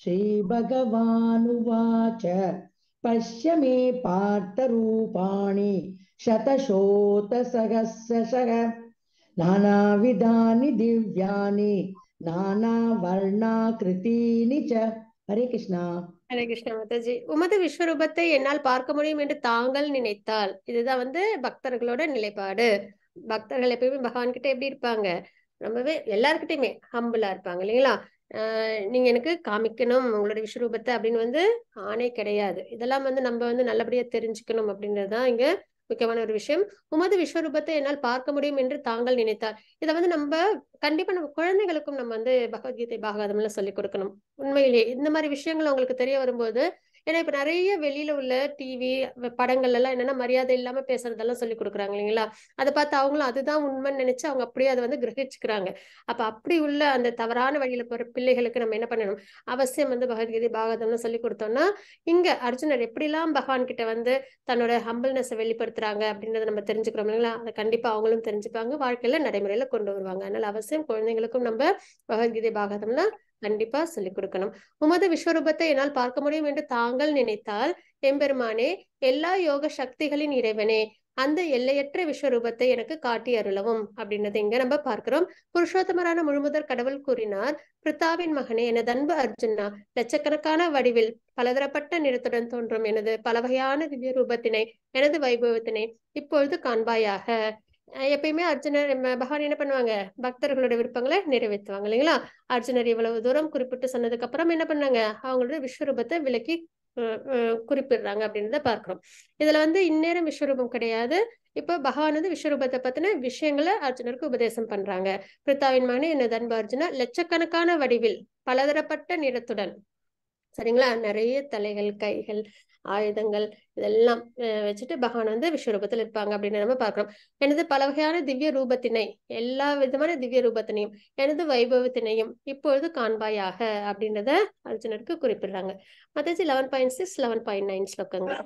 श्रीभगवानुवाच पश्य मे पार्थरूपाणि शतशोतसहस्रशः नानाविधानि दिव्यानि नानावर्णाकृतीनि च हरे कृष्ण ஹரே கிருஷ்ண மாதாஜி உமது விஸ்வரூபத்தை என்னால் பார்க்க முடியும் என்று தாங்கள் நினைத்தால் இதுதான் வந்து பக்தர்களோட நிலைப்பாடு பக்தர்கள் எப்பயுமே பகவான் கிட்ட எப்படி இருப்பாங்க ரொம்பவே எல்லாருக்கிட்டயுமே ஹம்புலா இருப்பாங்க இல்லைங்களா நீங்க எனக்கு காமிக்கணும் உங்களோட விஸ்வரூபத்தை அப்படின்னு வந்து ஆணை கிடையாது இதெல்லாம் வந்து நம்ம வந்து நல்லபடியா தெரிஞ்சுக்கணும் அப்படின்றதுதான் இங்க முக்கியமான ஒரு விஷயம் உமது விஸ்வரூபத்தை என்னால் பார்க்க முடியும் என்று தாங்கள் நினைத்தார் இதை வந்து நம்ம கண்டிப்பா நம்ம குழந்தைகளுக்கும் நம்ம வந்து பகவத்கீதை பாகவதம்ல சொல்லிக் கொடுக்கணும் உண்மையிலேயே இந்த மாதிரி விஷயங்கள் அவங்களுக்கு தெரிய வரும்போது ஏன்னா இப்ப நிறைய வெளியில உள்ள டிவி படங்கள் எல்லாம் என்னன்னா மரியாதை இல்லாம பேசுறதெல்லாம் சொல்லி கொடுக்குறாங்க இல்லைங்களா அதை பார்த்து அவங்களும் அதுதான் உண்மைன்னு நினைச்சு அவங்க அப்படியே அதை வந்து கிரகிச்சுக்கிறாங்க அப்ப அப்படி உள்ள அந்த தவறான வழியில போற பிள்ளைகளுக்கு நம்ம என்ன பண்ணணும் அவசியம் வந்து பகவத்கீதை பாகதம்னு சொல்லி கொடுத்தோம்னா இங்க அர்ஜுனர் எப்படிலாம் பகவான் கிட்ட வந்து தன்னோட ஹம்பிள்னஸ் வெளிப்படுத்துறாங்க அப்படின்றத நம்ம தெரிஞ்சுக்கிறோம் இல்லைங்களா அதை கண்டிப்பா அவங்களும் தெரிஞ்சுப்பாங்க வாழ்க்கையில நடைமுறையில கொண்டு வருவாங்க அதனால அவசியம் குழந்தைங்களுக்கும் நம்ம பகவத்கீதை பாகதம்னா கண்டிப்பா சொல்லிக் கொடுக்கணும் உமது விஸ்வரூபத்தை என்னால் பார்க்க முடியும் என்று தாங்கள் நினைத்தால் எம்பெருமானே எல்லா யோக சக்திகளின் இறைவனே அந்த எல்லையற்ற விஸ்வரூபத்தை எனக்கு காட்டி அருளவும் அப்படின்னது இங்க நம்ம பார்க்கிறோம் புருஷோத்தமரான முழுமுதல் கடவுள் கூறினார் பிரித்தாவின் மகனே எனது அன்பு அர்ஜுனா லட்சக்கணக்கான வடிவில் பலதரப்பட்ட நிறத்துடன் தோன்றும் எனது பலவகையான திவ்ய ரூபத்தினை எனது வைபவத்தினை இப்பொழுது காண்பாயாக எப்பயுமே அர்ஜுனர் பகவான் என்ன பண்ணுவாங்க பக்தர்களோட விருப்பங்களை நிறைவேற்றுவாங்க இல்லைங்களா அர்ஜுனர் இவ்வளவு தூரம் குறிப்பிட்டு சொன்னதுக்கு அப்புறம் என்ன பண்ணாங்க அவங்களோட விஸ்வரூபத்தை விலக்கி குறிப்பிடுறாங்க அப்படின்றத பார்க்கிறோம் இதுல வந்து இந்நேரம் விஸ்வரூபம் கிடையாது இப்ப பகவான் வந்து விஸ்வரூபத்தை பத்தின விஷயங்களை அர்ஜுனருக்கு உபதேசம் பண்றாங்க பிரித்தாவின் மகனே என்ன தன்பு அர்ஜுனா லட்சக்கணக்கான வடிவில் பலதரப்பட்ட நிறத்துடன் சரிங்களா நிறைய தலைகள் கைகள் ஆயுதங்கள் இதெல்லாம் வச்சுட்டு பகவான் வந்து விஸ்வரூபத்தில் இருப்பாங்க அப்படின்னு நம்ம பார்க்கிறோம் எனது பல வகையான திவ்ய ரூபத்தினை எல்லா விதமான திவ்ய ரூபத்தினையும் எனது வைபவத்தினையும் இப்பொழுது காண்பாயாக அப்படின்றத அர்ஜுனருக்கு குறிப்பிடுறாங்க மத்தச்சு eleven point six eleven point nine ஸ்லோகங்கள்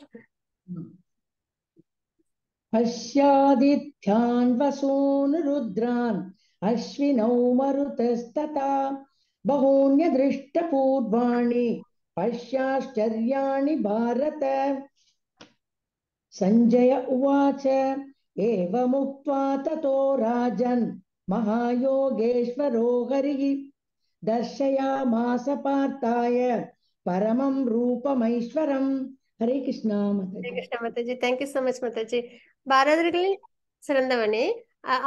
ருத்ரான் वसून् रुद्रान् अश्विनौ मरुतस्तथा बहून्यदृष्टपूर्वाणि पश्याश्चर्याणि भारत सञ्जय उवाच एवमुक्त्वा ततो राजन् தர்ஷயா மாச பார்த்தாய பரமம் परमं रूपमैश्वरम् Hare Krishna Hare Krishna Mataji thank you so much Mataji பாரதர்களில் சிறந்தவனே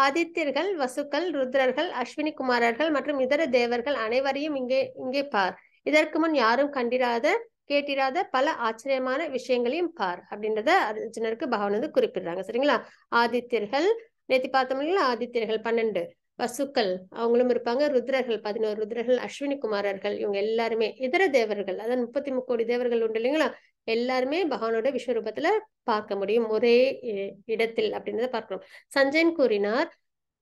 ஆதித்யர்கள் வசுக்கள் ருத்ரர்கள் அஸ்வினி குமாரர்கள் மற்றும் இதர தேவர்கள் அனைவரையும் இங்கே இங்கே பார் இதற்கு முன் யாரும் கண்டிராத கேட்டிராத பல ஆச்சரியமான விஷயங்களையும் பார் அப்படின்றத அர்ஜுனருக்கு பகவான் வந்து குறிப்பிடுறாங்க சரிங்களா ஆதித்யர்கள் நேத்தி பார்த்தோம் இல்லைங்களா ஆதித்யர்கள் பன்னெண்டு வசுக்கள் அவங்களும் இருப்பாங்க ருத்ரர்கள் பதினோரு ருத்ரர்கள் அஸ்வினி குமாரர்கள் இவங்க எல்லாருமே இதர தேவர்கள் அதாவது முப்பத்தி முக்கோடி தேவர்கள் உண்டு இல்லைங்களா எல்லாருமே பகவானோட விஸ்வரூபத்துல பார்க்க முடியும் ஒரே இடத்தில் அப்படின்றத பார்க்கணும் சஞ்சயன் கூறினார்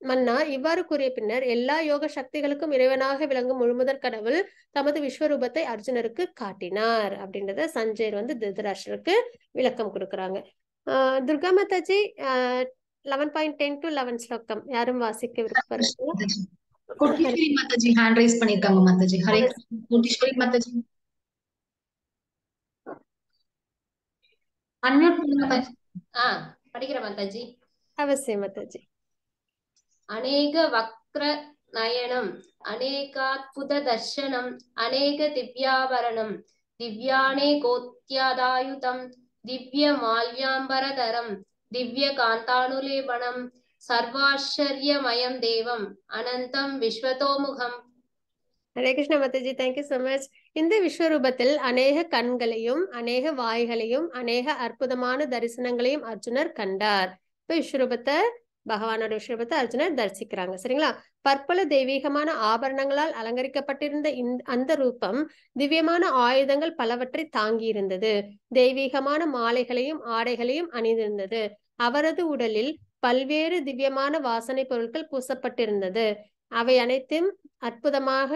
மன்னா இவ்வாறு கூறிய பின்னர் எல்லா யோக சக்திகளுக்கும் இறைவனாக விளங்கும் முழுமுதற் கடவுள் தமது விஸ்வரூபத்தை அர்ஜுனருக்கு காட்டினார் அப்படின்றத சஞ்சயர் வந்து திருதராஷ்டருக்கு விளக்கம் கொடுக்கிறாங்க Durga Mataji eleven point ten to eleven யாரும் வாசிக்க விருப்பம் அவசியம் மத்தாஜி அநேக வக்ர நயனம் அநேகாத்புத தர்ஷனம் அநேக திவ்யாபரணம் திவ்யானே கோத்யாதாயுதம் திவ்ய மால்யாம்பரதரம் திவ்ய காந்தானுலேபனம் சர்வாச்சரியமயம் தேவம் அனந்தம் விஸ்வதோமுகம் Hare Krishna Mataji thank you so much இந்த விஸ்வரூபத்தில் அநேக கண்களையும் அநேக வாய்களையும் அநேக அற்புதமான தரிசனங்களையும் அர்ஜுனர் கண்டார் இப்ப விஸ்வரூபத்தை பகவானோட விஷயத்தை அர்ஜுனர் தரிசிக்கிறாங்க சரிங்களா பற்பல தெய்வீகமான ஆபரணங்களால் அலங்கரிக்கப்பட்டிருந்த அந்த ரூபம் திவ்யமான ஆயுதங்கள் பலவற்றை தாங்கி இருந்தது தெய்வீகமான மாலைகளையும் ஆடைகளையும் அணிந்திருந்தது அவரது உடலில் பல்வேறு திவ்யமான வாசனை பொருட்கள் பூசப்பட்டிருந்தது அவை அனைத்தும் அற்புதமாக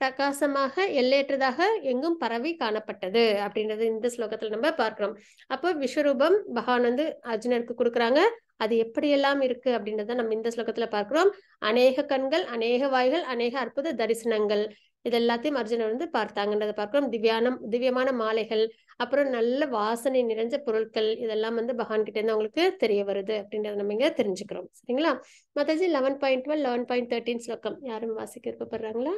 பிரகாசமாக எல்லையற்றதாக எங்கும் பரவி காணப்பட்டது அப்படின்றது இந்த ஸ்லோகத்துல நம்ம பார்க்கிறோம் அப்போ விஸ்வரூபம் பகவான் வந்து அர்ஜுனருக்கு கொடுக்குறாங்க அது எப்படியெல்லாம் இருக்கு அப்படின்றத நம்ம இந்த ஸ்லோகத்துல பார்க்கிறோம் அநேக கண்கள் அநேக வாய்கள் அநேக அற்புத தரிசனங்கள் இது எல்லாத்தையும் அர்ஜுனர் வந்து பார்த்தாங்கன்றதை பார்க்கிறோம் திவ்யானம் திவ்யமான மாலைகள் அப்புறம் நல்ல வாசனை நிறைஞ்ச பொருட்கள் இதெல்லாம் வந்து பகவான் கிட்ட இருந்து அவங்களுக்கு தெரிய வருது அப்படின்றத நம்ம இங்க தெரிஞ்சுக்கிறோம் சரிங்களா Mataji eleven point twelve eleven point thirteen ஸ்லோகம் யாரும் வாசிக்க விருப்பப்படுறாங்களா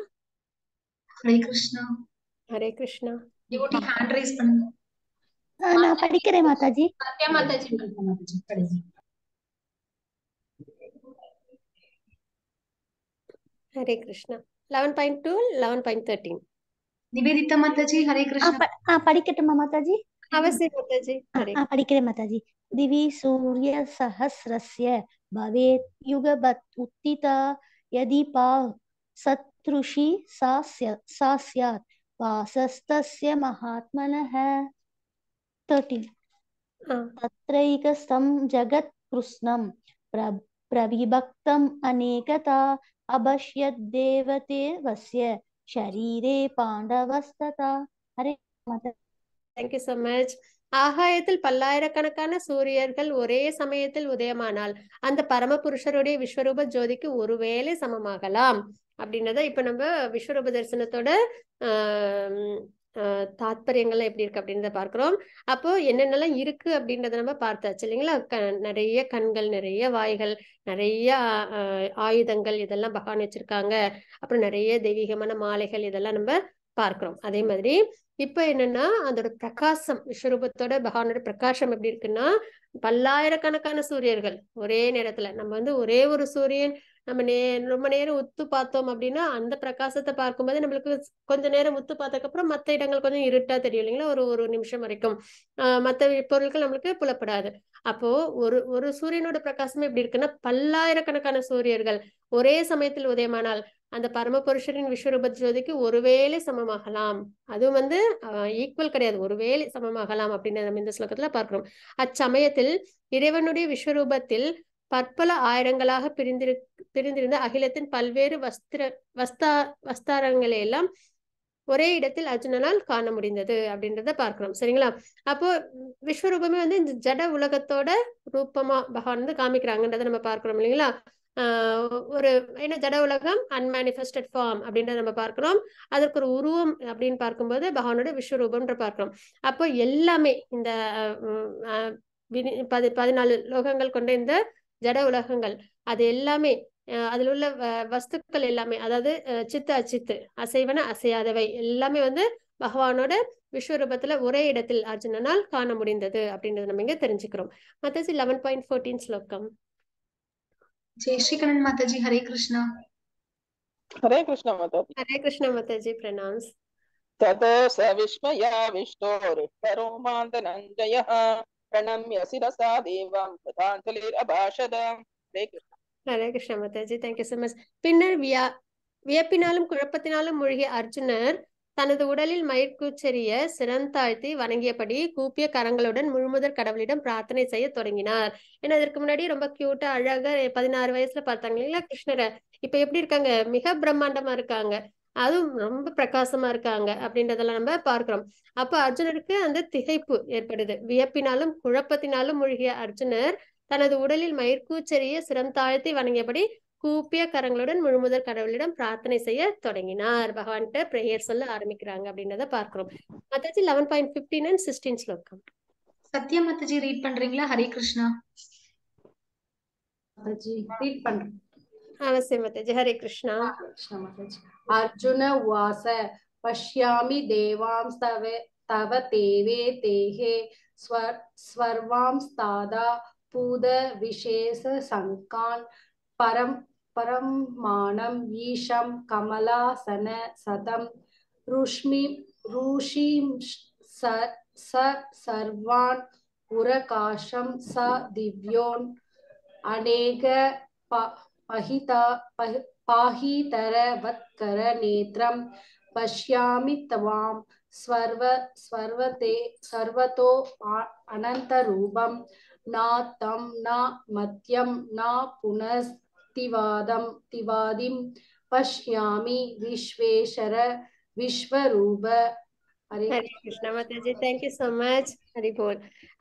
ஹரே கிருஷ்ணா ஹரே கிருஷ்ணா நான் படிக்கிறேன் Mataji Mataji Mataji Hare Krishna eleven point to eleven point thirteen Nivedita Mata ji Hare Krishna पढ़िकटे माताजी अवश्य माताजी माता जी दिवि सूर्य सहस्रस्य भवेत् युगवत् उत्थिता यदि पा सत्रुषि सा स्यात् वासस्तस्य महात्मनः तर्टीन् तत्रैकस्तं जगत्कृत्स्नं प्र प्रविभक्तम् अनेकता अभश्यद्देवतेवस्य ശരീരേ പാണ്ഡവസ്തത பாண்டவஸ்ததா താങ്ക് യു சோ மச் ஆகாயத்தில் பல்லாயிரக்கணக்கான சூரியர்கள் ஒரே சமயத்தில் உதயமானால் அந்த பரமபுருஷருடைய விஸ்வரூப ஜோதிக்கு ஒருவேளை சமமாகலாம் அப்படின்னதான் இப்ப நம்ம விஸ்வரூப தரிசனத்தோட ஆஹ் தாத்பரியங்கள்லாம் எப்படி இருக்கு அப்படின்றத பார்க்கிறோம் அப்போ என்னென்னலாம் இருக்கு அப்படின்றத நம்ம பார்த்தாச்சு இல்லைங்களா க நிறைய கண்கள் நிறைய வாய்கள் நிறைய ஆயுதங்கள் இதெல்லாம் பகவான் வச்சிருக்காங்க அப்புறம் நிறைய தெய்வீகமான மாலைகள் இதெல்லாம் நம்ம பார்க்கிறோம் அதே மாதிரி இப்ப என்னன்னா அதோட பிரகாசம் விஸ்வரூபத்தோட பகவானோட பிரகாசம் எப்படி இருக்குன்னா பல்லாயிரக்கணக்கான சூரியர்கள் ஒரே நேரத்துல நம்ம வந்து ஒரே ஒரு சூரியன் நம்ம நே ரொம்ப நேரம் உத்து பார்த்தோம் அப்படின்னா அந்த பிரகாசத்தை பார்க்கும்போது நம்மளுக்கு கொஞ்ச நேரம் உத்து பார்த்ததுக்கப்புறம் மற்ற இடங்கள் கொஞ்சம் இருட்டா தெரியும் இல்லைங்களா ஒரு ஒரு நிமிஷம் வரைக்கும் மற்ற பொருட்கள் நம்மளுக்கு புலப்படாது அப்போ ஒரு ஒரு சூரியனோட பிரகாசம் எப்படி இருக்குன்னா பல்லாயிரக்கணக்கான சூரியர்கள் ஒரே சமயத்தில் உதயமானால் அந்த பரமபுருஷரின் விஸ்வரூப ஜோதிக்கு ஒருவேளை சமமாகலாம் அதுவும் வந்து ஈக்குவல் கிடையாது ஒருவேளை சமமாகலாம் அப்படின்னு நம்ம இந்த ஸ்லோகத்துல பார்க்கிறோம் அச்சமயத்தில் இறைவனுடைய விஸ்வரூபத்தில் பற்பல ஆயிரங்களாக பிரிந்திரு பிரிந்திருந்த அகிலத்தின் பல்வேறு வஸ்திர வஸ்தா வஸ்தாரங்களை எல்லாம் ஒரே இடத்தில் அர்ஜுனனால் காண முடிந்தது அப்படின்றத பார்க்கிறோம் சரிங்களா அப்போ விஸ்வரூபமே வந்து இந்த ஜட உலகத்தோட ரூபமா பகவான் வந்து காமிக்கிறாங்கன்றத நம்ம பார்க்கிறோம் இல்லைங்களா ஒரு ஏன்னா ஜட உலகம் அன்மேனிஃபெஸ்டட் ஃபார்ம் அப்படின்றத நம்ம பார்க்கிறோம் அதற்கு ஒரு உருவம் அப்படின்னு பார்க்கும்போது பகவானோட விஸ்வரூபம்ன்ற பார்க்கிறோம் அப்போ எல்லாமே இந்த பதி பதினாலு லோகங்கள் கொண்ட இந்த ஜட உலகங்கள் அது எல்லாமே அதில் உள்ள வஸ்துக்கள் எல்லாமே அதாவது சித்து அச்சித்து அசைவன அசையாதவை எல்லாமே வந்து பகவானோட விஸ்வரூபத்துல ஒரே இடத்தில் அர்ஜுனனால் காண முடிந்தது அப்படின்றத நம்ம இங்க தெரிஞ்சுக்கிறோம் மாதாஜி லெவன் பாயிண்ட் ஃபோர்டீன் ஸ்லோகம் ஜெய் ஸ்ரீகரன் மாதாஜி ஹரே கிருஷ்ணா ஹரே கிருஷ்ணா மாதாஜி ஹரே கிருஷ்ணா மாதாஜி பிரணாம்ஸ் ततो स विस्मया विष्णोरुष्टरोमान्तनञ्जयः Hare Krishna thank you so much பின்னர் வியா வியப்பினாலும் குழப்பத்தினாலும் மூழ்கிய அர்ஜுனர் தனது உடலில் சிறன் சிறந்தாழ்த்தி வணங்கியபடி கூப்பிய கரங்களுடன் முழுமுதற் கடவுளிடம் பிரார்த்தனை செய்ய தொடங்கினார் ஏன்னா அதற்கு முன்னாடி ரொம்ப கியூட்டா அழகா பதினாறு வயசுல பார்த்தாங்க இல்லைங்களா கிருஷ்ணரை இப்ப எப்படி இருக்காங்க மிக பிரம்மாண்டமா இருக்காங்க அதுவும் ரொம்ப பிரகாசமா இருக்காங்க அப்படின்றதெல்லாம் நம்ம பார்க்கிறோம் அப்ப அர்ஜுனருக்கு அந்த திகைப்பு ஏற்படுது வியப்பினாலும் குழப்பத்தினாலும் மூழ்கிய அர்ஜுனர் தனது உடலில் மயிர்கூச்சரிய சிரம் தாழ்த்தி வணங்கியபடி கூப்பிய கரங்களுடன் முழுமுதல் கடவுளிடம் பிரார்த்தனை செய்ய தொடங்கினார் பகவான்கிட்ட பிரேயர் சொல்ல ஆரம்பிக்கிறாங்க அப்படின்றத பார்க்கிறோம் Mataji eleven point fifteen and sixteen ஸ்லோக்கம் சத்யம் மத்தாஜி ரீட் பண்றீங்களா ஹரே கிருஷ்ணா ரீட் பண்றேன் அவசியம் மத்தாஜி ஹரே கிருஷ்ணா கிருஷ்ணா மத்தாஜி अर्जुन उवास पश्यामि देवां तव तव देवे देहे स्वर् स्वर्वांस्तादा पूदविशेषशङ्कान् परं परमाणम् ईशं कमलासन सदं रुष्मि ऋषिं स स सर्वान् उरकाशं स दिव्योन् अनेक पहिता पह, पाहि तरवत्कर नेत्रं पश्यामि तवां स्वर्व स्वर्वते सर्वतो अनन्तरूपं न तं न मत्यं न पुनस्तिवादं तिवादिं पश्यामि विश्वेश्वर विश्वरूप சோ மச்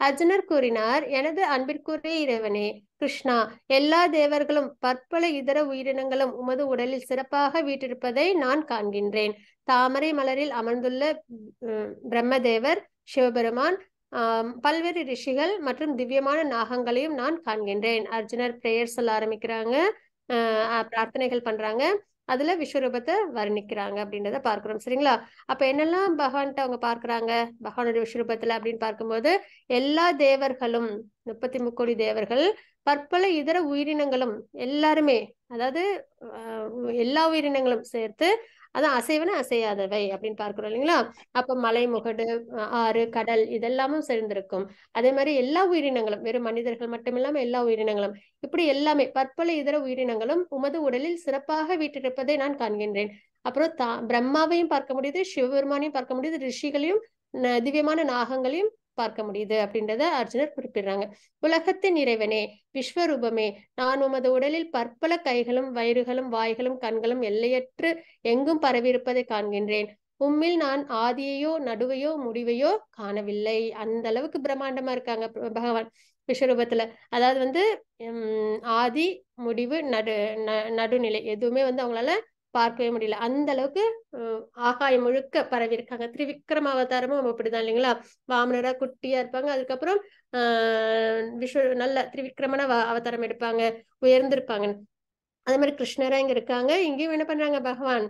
அர்ஜுனர் கூறினார் எனது அன்பிற்குரிய இறைவனே கிருஷ்ணா எல்லா தேவர்களும் இதர உயிரினங்களும் உமது உடலில் சிறப்பாக நான் காண்கின்றேன் தாமரை மலரில் அமர்ந்துள்ள பிரம்மதேவர் சிவபெருமான் பல்வேறு ரிஷிகள் மற்றும் திவ்யமான நாகங்களையும் நான் காண்கின்றேன் அர்ஜுனர் பிரேயர் சொல்ல ஆரம்பிக்கிறாங்க பிரார்த்தனைகள் பண்றாங்க அதுல விஸ்வரூபத்தை வர்ணிக்கிறாங்க அப்படின்றத பார்க்கிறோம் சரிங்களா அப்ப என்னெல்லாம் பகவான்கிட்ட அவங்க பார்க்கிறாங்க பகவானுடைய விஸ்வரூபத்துல அப்படின்னு பார்க்கும்போது எல்லா தேவர்களும் முப்பத்தி முக்கோடி தேவர்கள் பற்பல இதர உயிரினங்களும் எல்லாருமே அதாவது எல்லா உயிரினங்களும் சேர்த்து அதான் அசைவன அசையாதவை அப்படின்னு பார்க்கிறோம் இல்லைங்களா அப்ப மலை முகடு ஆறு கடல் இதெல்லாமும் சேர்ந்திருக்கும் அதே மாதிரி எல்லா உயிரினங்களும் வெறும் மனிதர்கள் மட்டும் இல்லாம எல்லா உயிரினங்களும் இப்படி எல்லாமே பற்பல இதர உயிரினங்களும் உமது உடலில் சிறப்பாக வீட்டிருப்பதை நான் காண்கின்றேன் அப்புறம் தா பிரம்மாவையும் பார்க்க முடியுது சிவபெருமானையும் பார்க்க முடியுது ரிஷிகளையும் திவ்யமான நாகங்களையும் பார்க்க முடியுது அப்படின்றத அர்ஜுனர் குறிப்பிடுறாங்க உலகத்தின் இறைவனே விஸ்வரூபமே நான் உமது உடலில் பற்பல கைகளும் வயிறுகளும் வாய்களும் கண்களும் எல்லையற்று எங்கும் பரவியிருப்பதை காண்கின்றேன் உம்மில் நான் ஆதியையோ நடுவையோ முடிவையோ காணவில்லை அந்த அளவுக்கு பிரம்மாண்டமா இருக்காங்க பகவான் விஸ்வரூபத்துல அதாவது வந்து ஆதி முடிவு நடு நடுநிலை எதுவுமே வந்து அவங்களால பார்க்கவே முடியல அந்த அளவுக்கு ஆகாயம் முழுக்க பரவி இருக்காங்க திருவிக்ரம அவதாரமும் அப்படிதான் இல்லைங்களா வாமனரா குட்டியா இருப்பாங்க அதுக்கப்புறம் ஆஹ் விஸ்வ நல்ல திரிவிக்ரமன அவதாரம் எடுப்பாங்க உயர்ந்திருப்பாங்க அதே மாதிரி கிருஷ்ணரா இங்க இருக்காங்க இங்கேயும் என்ன பண்றாங்க பகவான்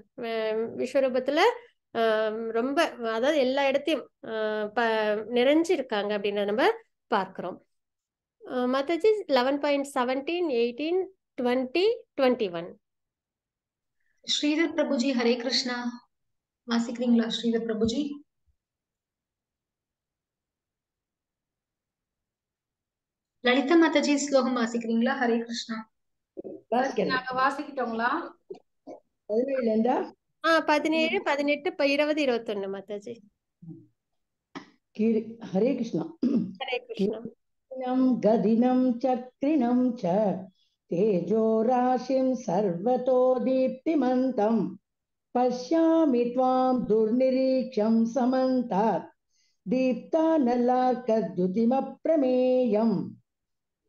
விஸ்வரூபத்துல ரொம்ப அதாவது எல்லா இடத்தையும் நிறைஞ்சு இருக்காங்க அப்படின்றத நம்ம பார்க்கிறோம் Mataji eleven point seventeen eighteen twenty twenty one Sridhar Prabhuji Hare Krishna మాసిక్రింగ్లా Sridhar ప్రభుజీ లలిత మతజీ ஸ்லோகம் வாசிக்கிறீங்களா ஹரே கிருஷ்ணா நாங்க வாசிக்கிட்டோங்களா பதினேழு பதினெட்டு இருபது இருபத்தி ஒண்ணு மாதாஜி ஹரே கிருஷ்ணா ஹரே கிருஷ்ணா கதினம் சக்ரிணம் ச तेजो तेजोराशिं सर्वतो दीप्तिमन्तं पश्यामि त्वां दुर्निरीक्षं समन्तात् दीप्तानलार्कद्युतिमप्रमेयम्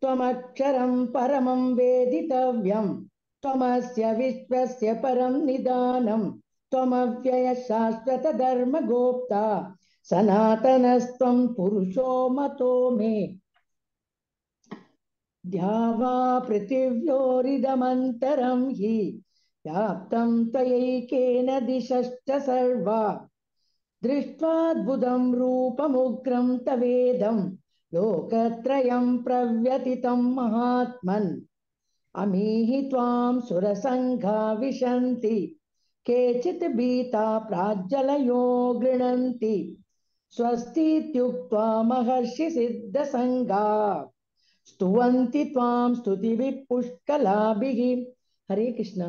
त्वमक्षरं परमं वेदितव्यं त्वमस्य विश्वस्य परं निदानं त्वमव्ययशाश्वतधर्मगोप्ता सनातनस्त्वं पुरुषो मतो मे ध्यावा पृथिव्योरिदमन्तरं हि व्याप्तं तयैकेन दिशश्च सर्वा दृष्ट्वाद्भुतं रूपमुग्रं तवेदं लोकत्रयं प्रव्यतितं महात्मन् अमीहि त्वां सुरसङ्घा विशन्ति केचित् भीता प्राज्जलयो गृणन्ति स्वस्तीत्युक्त्वा महर्षिसिद्धसङ्घा ஸ்துவந்தி त्वां ஸ்துதி पुष्कलाभिः Hare Krishna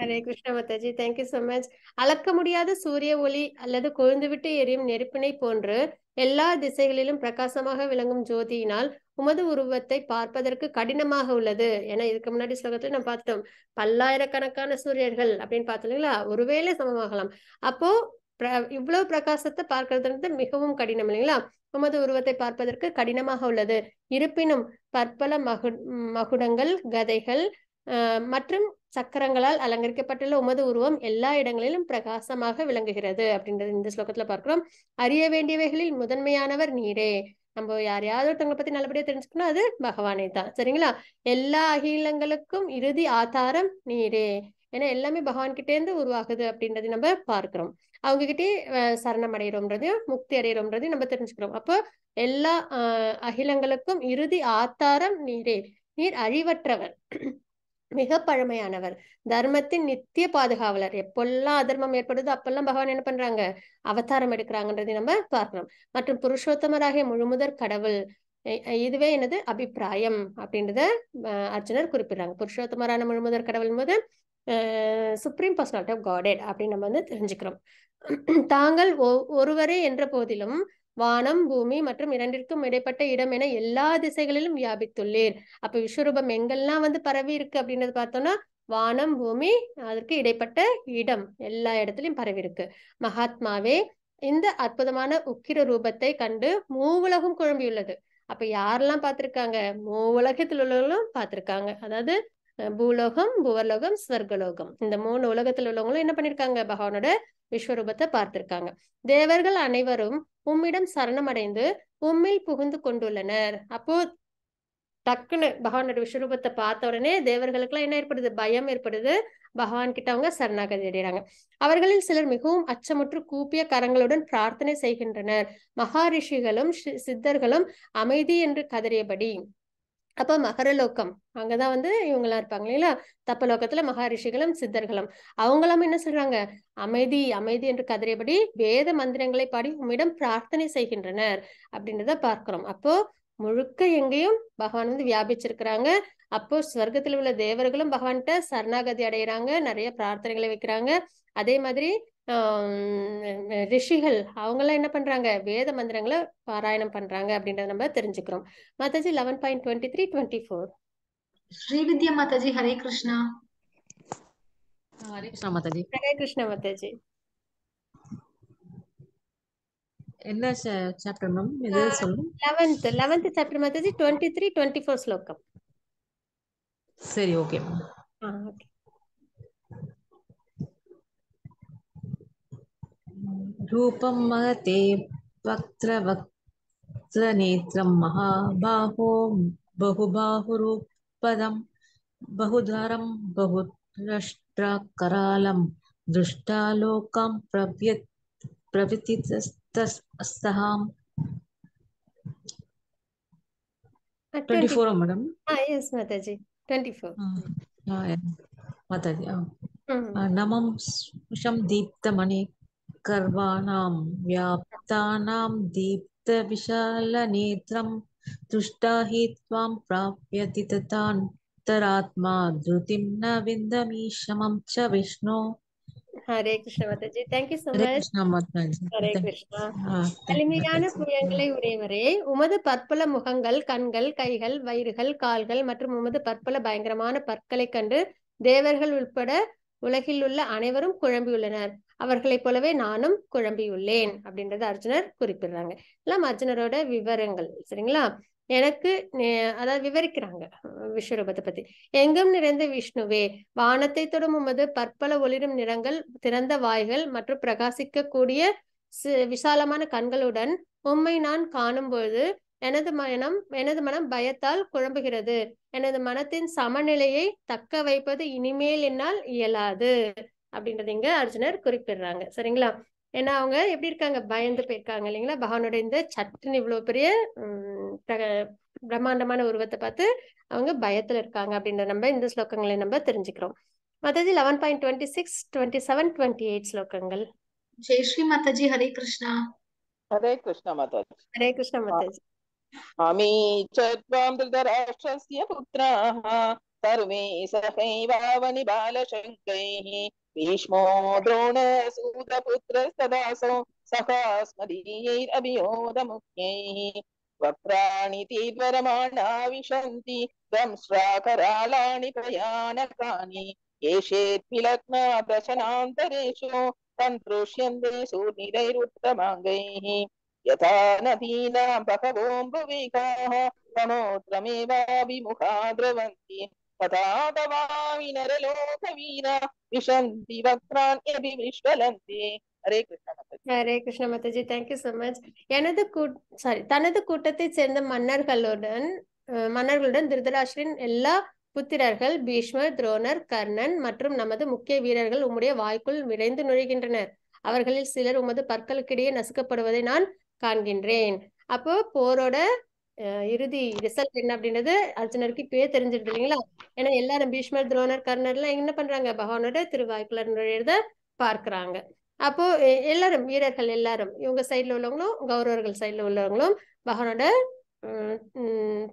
Hare Krishna Mataji thank you so much அளக்க முடியாத சூரிய ஒளி அல்லது கொழுந்துவிட்டு எரியும் நெருப்பினை போன்று எல்லா திசைகளிலும் பிரகாசமாக விளங்கும் ஜோதியினால் உமது உருவத்தை பார்ப்பதற்கு கடினமாக உள்ளது ஏன்னா இதுக்கு முன்னாடி ஸ்லோகத்துல நம்ம பார்த்தோம் பல்லாயிரக்கணக்கான சூரியர்கள் அப்படின்னு பார்த்தோம் இல்லைங்களா ஒருவேளை சமமாகலாம் அப்போ இவ்வளவு பிரகாசத்தை பார்க்கறதுன்றது மிகவும் கடினம் இல்லைங்களா உமது உருவத்தை பார்ப்பதற்கு கடினமாக உள்ளது இருப்பினும் பற்பல மகு மகுடங்கள் கதைகள் மற்றும் சக்கரங்களால் அலங்கரிக்கப்பட்டுள்ள உமது உருவம் எல்லா இடங்களிலும் பிரகாசமாக விளங்குகிறது அப்படின்றது இந்த ஸ்லோகத்துல பார்க்கிறோம் அறிய வேண்டியவைகளில் முதன்மையானவர் நீரே நம்ம யாரையாவது ஒருத்தவங்களை பத்தி நல்லபடியா தெரிஞ்சுக்கணும் அது பகவானே தான் சரிங்களா எல்லா அகிலங்களுக்கும் இறுதி ஆதாரம் நீரே ஏன்னா எல்லாமே பகவான் கிட்டே இருந்து உருவாகுது அப்படின்றத நம்ம பார்க்கிறோம் அவங்க கிட்டே சரணம் அடைகிறோம்ன்றதையும் முக்தி அடைகிறோம்ன்றதையும் நம்ம தெரிஞ்சுக்கிறோம் அப்போ எல்லா அகிலங்களுக்கும் இறுதி ஆத்தாரம் நீரே நீர் அழிவற்றவர் மிக பழமையானவர் தர்மத்தின் நித்திய பாதுகாவலர் எப்பெல்லாம் அதர்மம் ஏற்படுதோ அப்பெல்லாம் பகவான் என்ன பண்றாங்க அவதாரம் எடுக்கிறாங்கன்றதை நம்ம பார்க்கணும் மற்றும் புருஷோத்தமராகிய முழுமுதற் கடவுள் இதுவே எனது அபிப்பிராயம் அப்படின்றத அர்ஜுனர் குறிப்பிடுறாங்க புருஷோத்தமரான முழுமுதற் கடவுள் போது சுப்ரீம் பர்சனாலிட்டி ஆஃப் காடெட் அப்படின்னு நம்ம வந்து தெரிஞ்சுக்கிறோம் தாங்கள் ஒருவரே என்ற போதிலும் வானம் பூமி மற்றும் இரண்டிற்கும் இடைப்பட்ட இடம் என எல்லா திசைகளிலும் வியாபித்துள்ளீர் அப்ப விஸ்வரூபம் எங்கெல்லாம் வந்து பரவி இருக்கு அப்படின்றது பார்த்தோம்னா வானம் பூமி அதற்கு இடைப்பட்ட இடம் எல்லா இடத்துலயும் பரவி இருக்கு மகாத்மாவே இந்த அற்புதமான உக்கிர ரூபத்தை கண்டு மூவுலகம் குழம்பியுள்ளது அப்ப யாரெல்லாம் பார்த்திருக்காங்க மூவுலகத்தில் உள்ளவர்களும் பார்த்திருக்காங்க அதாவது பூலோகம் புவலோகம் ஸ்வர்கலோகம் இந்த மூணு உலகத்துல உள்ளவங்களும் என்ன பண்ணிருக்காங்க பகவானோட விஸ்வரூபத்தை பார்த்திருக்காங்க தேவர்கள் அனைவரும் உம்மிடம் சரணமடைந்து உம்மில் புகுந்து கொண்டுள்ளனர் அப்போ டக்குன்னு பகவானோட விஸ்வரூபத்தை பார்த்த உடனே தேவர்களுக்கெல்லாம் என்ன ஏற்படுது பயம் ஏற்படுது பகவான் கிட்ட அவங்க சரணாகதி அடைகிறாங்க அவர்களில் சிலர் மிகவும் அச்சமுற்று கூப்பிய கரங்களுடன் பிரார்த்தனை செய்கின்றனர் மகாரிஷிகளும் சித்தர்களும் அமைதி என்று கதறியபடி அப்ப மகரலோக்கம் அங்கதான் வந்து எல்லாம் இருப்பாங்க இல்லைங்களா தப்பலோகத்துல மகாரிஷிகளும் சித்தர்களும் அவங்களும் என்ன சொல்றாங்க அமைதி அமைதி என்று கதறியபடி வேத மந்திரங்களை பாடி உம்மிடம் பிரார்த்தனை செய்கின்றனர் அப்படின்றத பார்க்கிறோம் அப்போ முழுக்க எங்கேயும் பகவான் வந்து வியாபிச்சிருக்கிறாங்க அப்போ ஸ்வர்க்கத்தில் உள்ள தேவர்களும் பகவான்கிட்ட சரணாகதி அடைகிறாங்க நிறைய பிரார்த்தனைகளை வைக்கிறாங்க அதே மாதிரி ரிஷிகள் அவங்கெல்லாம் என்ன பண்றாங்க வேத மந்திரங்களை பாராயணம் பண்றாங்க அப்படின்றத நம்ம தெரிஞ்சுக்கிறோம் Mataji eleven point twenty three twenty four Sri Vidya Mataji Hare Krishna Hare Krishna Mataji Hare Krishna Mataji என்ன சாப்டர் மேம் இது சொல்லுங்க 11th 11th சாப்டர் மாதாஜி 23 24 ஸ்லோகம் சரி ஓகே ஆ ஓகே रूपं महते वक्त्रवक्त्रनेत्रं महाबाहो बहुबाहुरूपदं बहुधरं बहुद्रष्टाकरालं दृष्टालोकां प्रव्य प्रवृतितस्तः ट्वेंटी फोर मैडम हाँ yes Mata ji twenty four हाँ माता जी हाँ हम्म. नमम शम मणि सर्वाणां व्याप्तानां दीप्तविशालनेत्रं तुष्टा हि त्वां प्राप्यति तथान्तरात्मा धृतिं न विन्दमीशमं च विष्णु Hare Krishna Mataji thank you so much Hare Krishna எளிமையான புயங்களை உடையவரே உமது பற்பல முகங்கள் கண்கள் கைகள் வயிறுகள் கால்கள் மற்றும் உமது பற்பல பயங்கரமான பற்களை கண்டு தேவர்கள் உட்பட உலகில் உள்ள அனைவரும் குழம்பியுள்ளனர் அவர்களைப் போலவே நானும் குழம்பியுள்ளேன் அப்படின்றத அர்ஜுனர் குறிப்பிடுறாங்க எல்லாம் அர்ஜுனரோட விவரங்கள் சரிங்களா எனக்கு அதாவது விவரிக்கிறாங்க விஸ்வரூபத்தை பத்தி எங்கும் நிறைந்த விஷ்ணுவே வானத்தை தொடும் உமது பற்பல ஒளிரும் நிறங்கள் திறந்த வாய்கள் மற்றும் பிரகாசிக்க கூடிய விசாலமான கண்களுடன் உம்மை நான் காணும் பொழுது எனது மனம் எனது மனம் பயத்தால் குழம்புகிறது எனது மனத்தின் சமநிலையை தக்க வைப்பது இனிமேல் என்னால் இயலாது அப்படின்றத இங்க அர்ஜுனர் குறிப்பிடுறாங்க சரிங்களா ஏன்னா அவங்க எப்படி இருக்காங்க பயந்து போயிருக்காங்க இல்லைங்களா பகவானுடைய இந்த சட்டுன்னு இவ்வளவு பெரிய பிரம்மாண்டமான உருவத்தை பார்த்து அவங்க பயத்துல இருக்காங்க அப்படின்ற நம்ம இந்த ஸ்லோகங்களை நம்ம தெரிஞ்சுக்கிறோம் மற்றது eleven point twenty six twenty seven twenty eight ஸ்லோகங்கள் ஜெய் ஸ்ரீ மாதாஜி ஹரே கிருஷ்ணா ஹரே கிருஷ்ணா மாதாஜி ஹரே கிருஷ்ணா மாதாஜி அமீ சத்வாம் திருதராஷ்டிரஸ்ய सर्वे सखैवावनिबालशङ्कैः भीष्मो द्रोणसूतपुत्रस्तदासौ सखा स्मदीयैरभियोधमुख्यैः वक्त्राणि तीर्वरमाणा विशन्ति दंश्राकरालाणि प्रयाणकानि एषेत्विलग्ना यथा नदीनां बहवोऽम्बुविकाः द्रवन्ति Hare Krishna thank you so much எனது சாரி தனது கூட்டத்தை சேர்ந்த மன்னர்களுடன் மன்னர்களுடன் திருதராஷ்டிரின் எல்லா புத்திரர்கள் பீஷ்மர் துரோணர் கர்ணன் மற்றும் நமது முக்கிய வீரர்கள் உம்முடைய வாய்க்குள் விரைந்து நுழைகின்றனர் அவர்களில் சிலர் உமது பற்களுக்கிடையே நசுக்கப்படுவதை நான் காண்கின்றேன் அப்போ போரோட இறுதி ரிசல்ட் என்ன அப்படின்றது அர்ஜுனருக்கு இப்பயே தெரிஞ்சிருது இல்லைங்களா ஏன்னா எல்லாரும் பீஷ்மர் துரோணர் எல்லாம் என்ன பண்றாங்க பகவானோட திருவாய்க்குளர் நுழையிறத பார்க்கறாங்க அப்போ எல்லாரும் வீரர்கள் எல்லாரும் இவங்க சைட்ல உள்ளவங்களும் கௌரவர்கள் சைட்ல உள்ளவங்களும் பகவானோட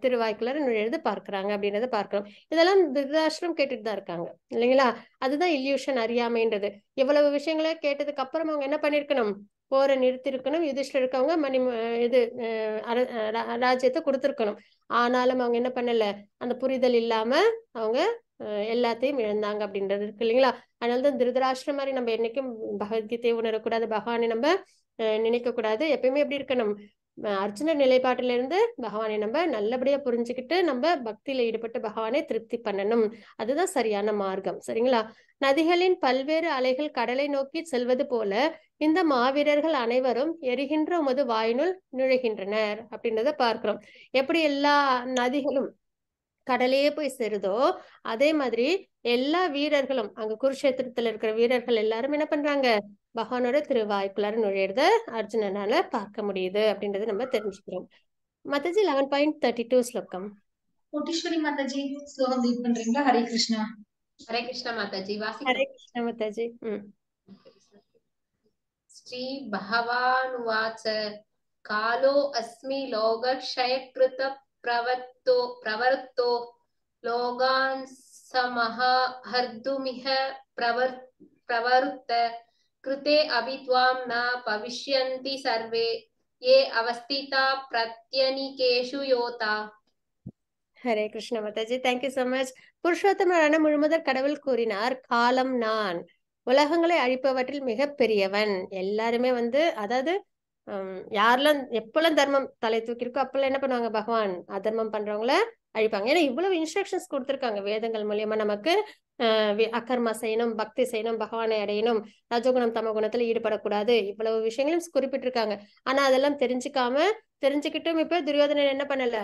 திருவாய்க்குள்ள நுழையிறது பார்க்கிறாங்க அப்படின்றத பார்க்கிறோம் இதெல்லாம் திருதாஷ்டம் கேட்டுட்டு தான் இருக்காங்க இல்லைங்களா அதுதான் இல்யூஷன் அறியாமைன்றது எவ்வளவு விஷயங்களை கேட்டதுக்கு அப்புறம் அவங்க என்ன பண்ணிருக்கணும் போரை நிறுத்திருக்கணும் யுதிஷ்டர் இருக்கவங்க மணி இது ராஜ்யத்தை கொடுத்துருக்கணும் ஆனாலும் அவங்க என்ன பண்ணல அந்த புரிதல் இல்லாம அவங்க எல்லாத்தையும் இழந்தாங்க அப்படின்றது இருக்கு இல்லைங்களா அதனாலதான் திருதராஷ்டிரம் மாதிரி நம்ம என்னைக்கும் பகவத்கீதையை உணரக்கூடாது பகவானை நம்ம நினைக்க கூடாது எப்பயுமே எப்படி இருக்கணும் அர்ச்சனர் நிலைப்பாட்டிலிருந்து பகவானை நம்ம நல்லபடியா புரிஞ்சுக்கிட்டு நம்ம பக்தியில ஈடுபட்டு பகவானை திருப்தி பண்ணணும் அதுதான் சரியான மார்க்கம் சரிங்களா நதிகளின் பல்வேறு அலைகள் கடலை நோக்கி செல்வது போல இந்த மாவீரர்கள் அனைவரும் எரிகின்ற உமது வாயினுள் நுழைகின்றனர் அப்படின்றத பார்க்கிறோம் எப்படி எல்லா நதிகளும் கடலையே போய் சேருதோ அதே மாதிரி எல்லா வீரர்களும் அங்க குருஷேத்திரத்துல இருக்கிற வீரர்கள் எல்லாரும் என்ன பண்றாங்க பகவானோட திருவாய்க்குள்ளார நுழையிறத அர்ஜுனனால பார்க்க முடியுது அப்படின்றத நம்ம தெரிஞ்சுக்கிறோம் Mataji eleven point thirty two ஸ்லோகம் கோட்டீஸ்வரி மாதாஜி ஸ்லோகம் லீட் பண்றீங்களா ஹரே கிருஷ்ணா ஹரே கிருஷ்ணா மாதாஜி வாசி ஹரே கிருஷ்ணா மாதாஜி ம் ஸ்ரீ பகவானுவாச்ச காலோ அஸ்மி லோக லோகக்ஷயகிருத பிரவத்தோ பிரவர்த்தோ லோகான் சமஹ ஹர்துமிஹ பிரவர் பிரவருத்த कृते अभि त्वां न भविष्यन्ति सर्वे ये अवस्थिता प्रत्यनिकेषु योता Hare Krishna Mataji thank you so much புருஷோத்தமரான முழுமுதற் கடவுள் கூறினார் காலம் நான் உலகங்களை அழிப்பவற்றில் மிக பெரியவன் எல்லாருமே வந்து அதாவது யாரெல்லாம் எப்பெல்லாம் தர்மம் தலை தூக்கியிருக்கோ அப்பெல்லாம் என்ன பண்ணுவாங்க பகவான் அதர்மம் பண்றவங்கள அழிப்பாங்க ஏன்னா இவ்வளவு இன்ஸ்ட்ரக்ஷன்ஸ் கொடுத்துருக்காங்க வேதங்கள் மூலியமா நமக்கு அக்கர்ம செய்யணும் பக்தி செய்யணும் பகவானை அடையணும் ரஜகுணம் தம குணத்துல ஈடுபடக்கூடாது இவ்வளவு விஷயங்களும் குறிப்பிட்டிருக்காங்க ஆனா அதெல்லாம் தெரிஞ்சுக்காம தெரிஞ்சுக்கிட்டும் இப்ப துரியோதனன் என்ன பண்ணல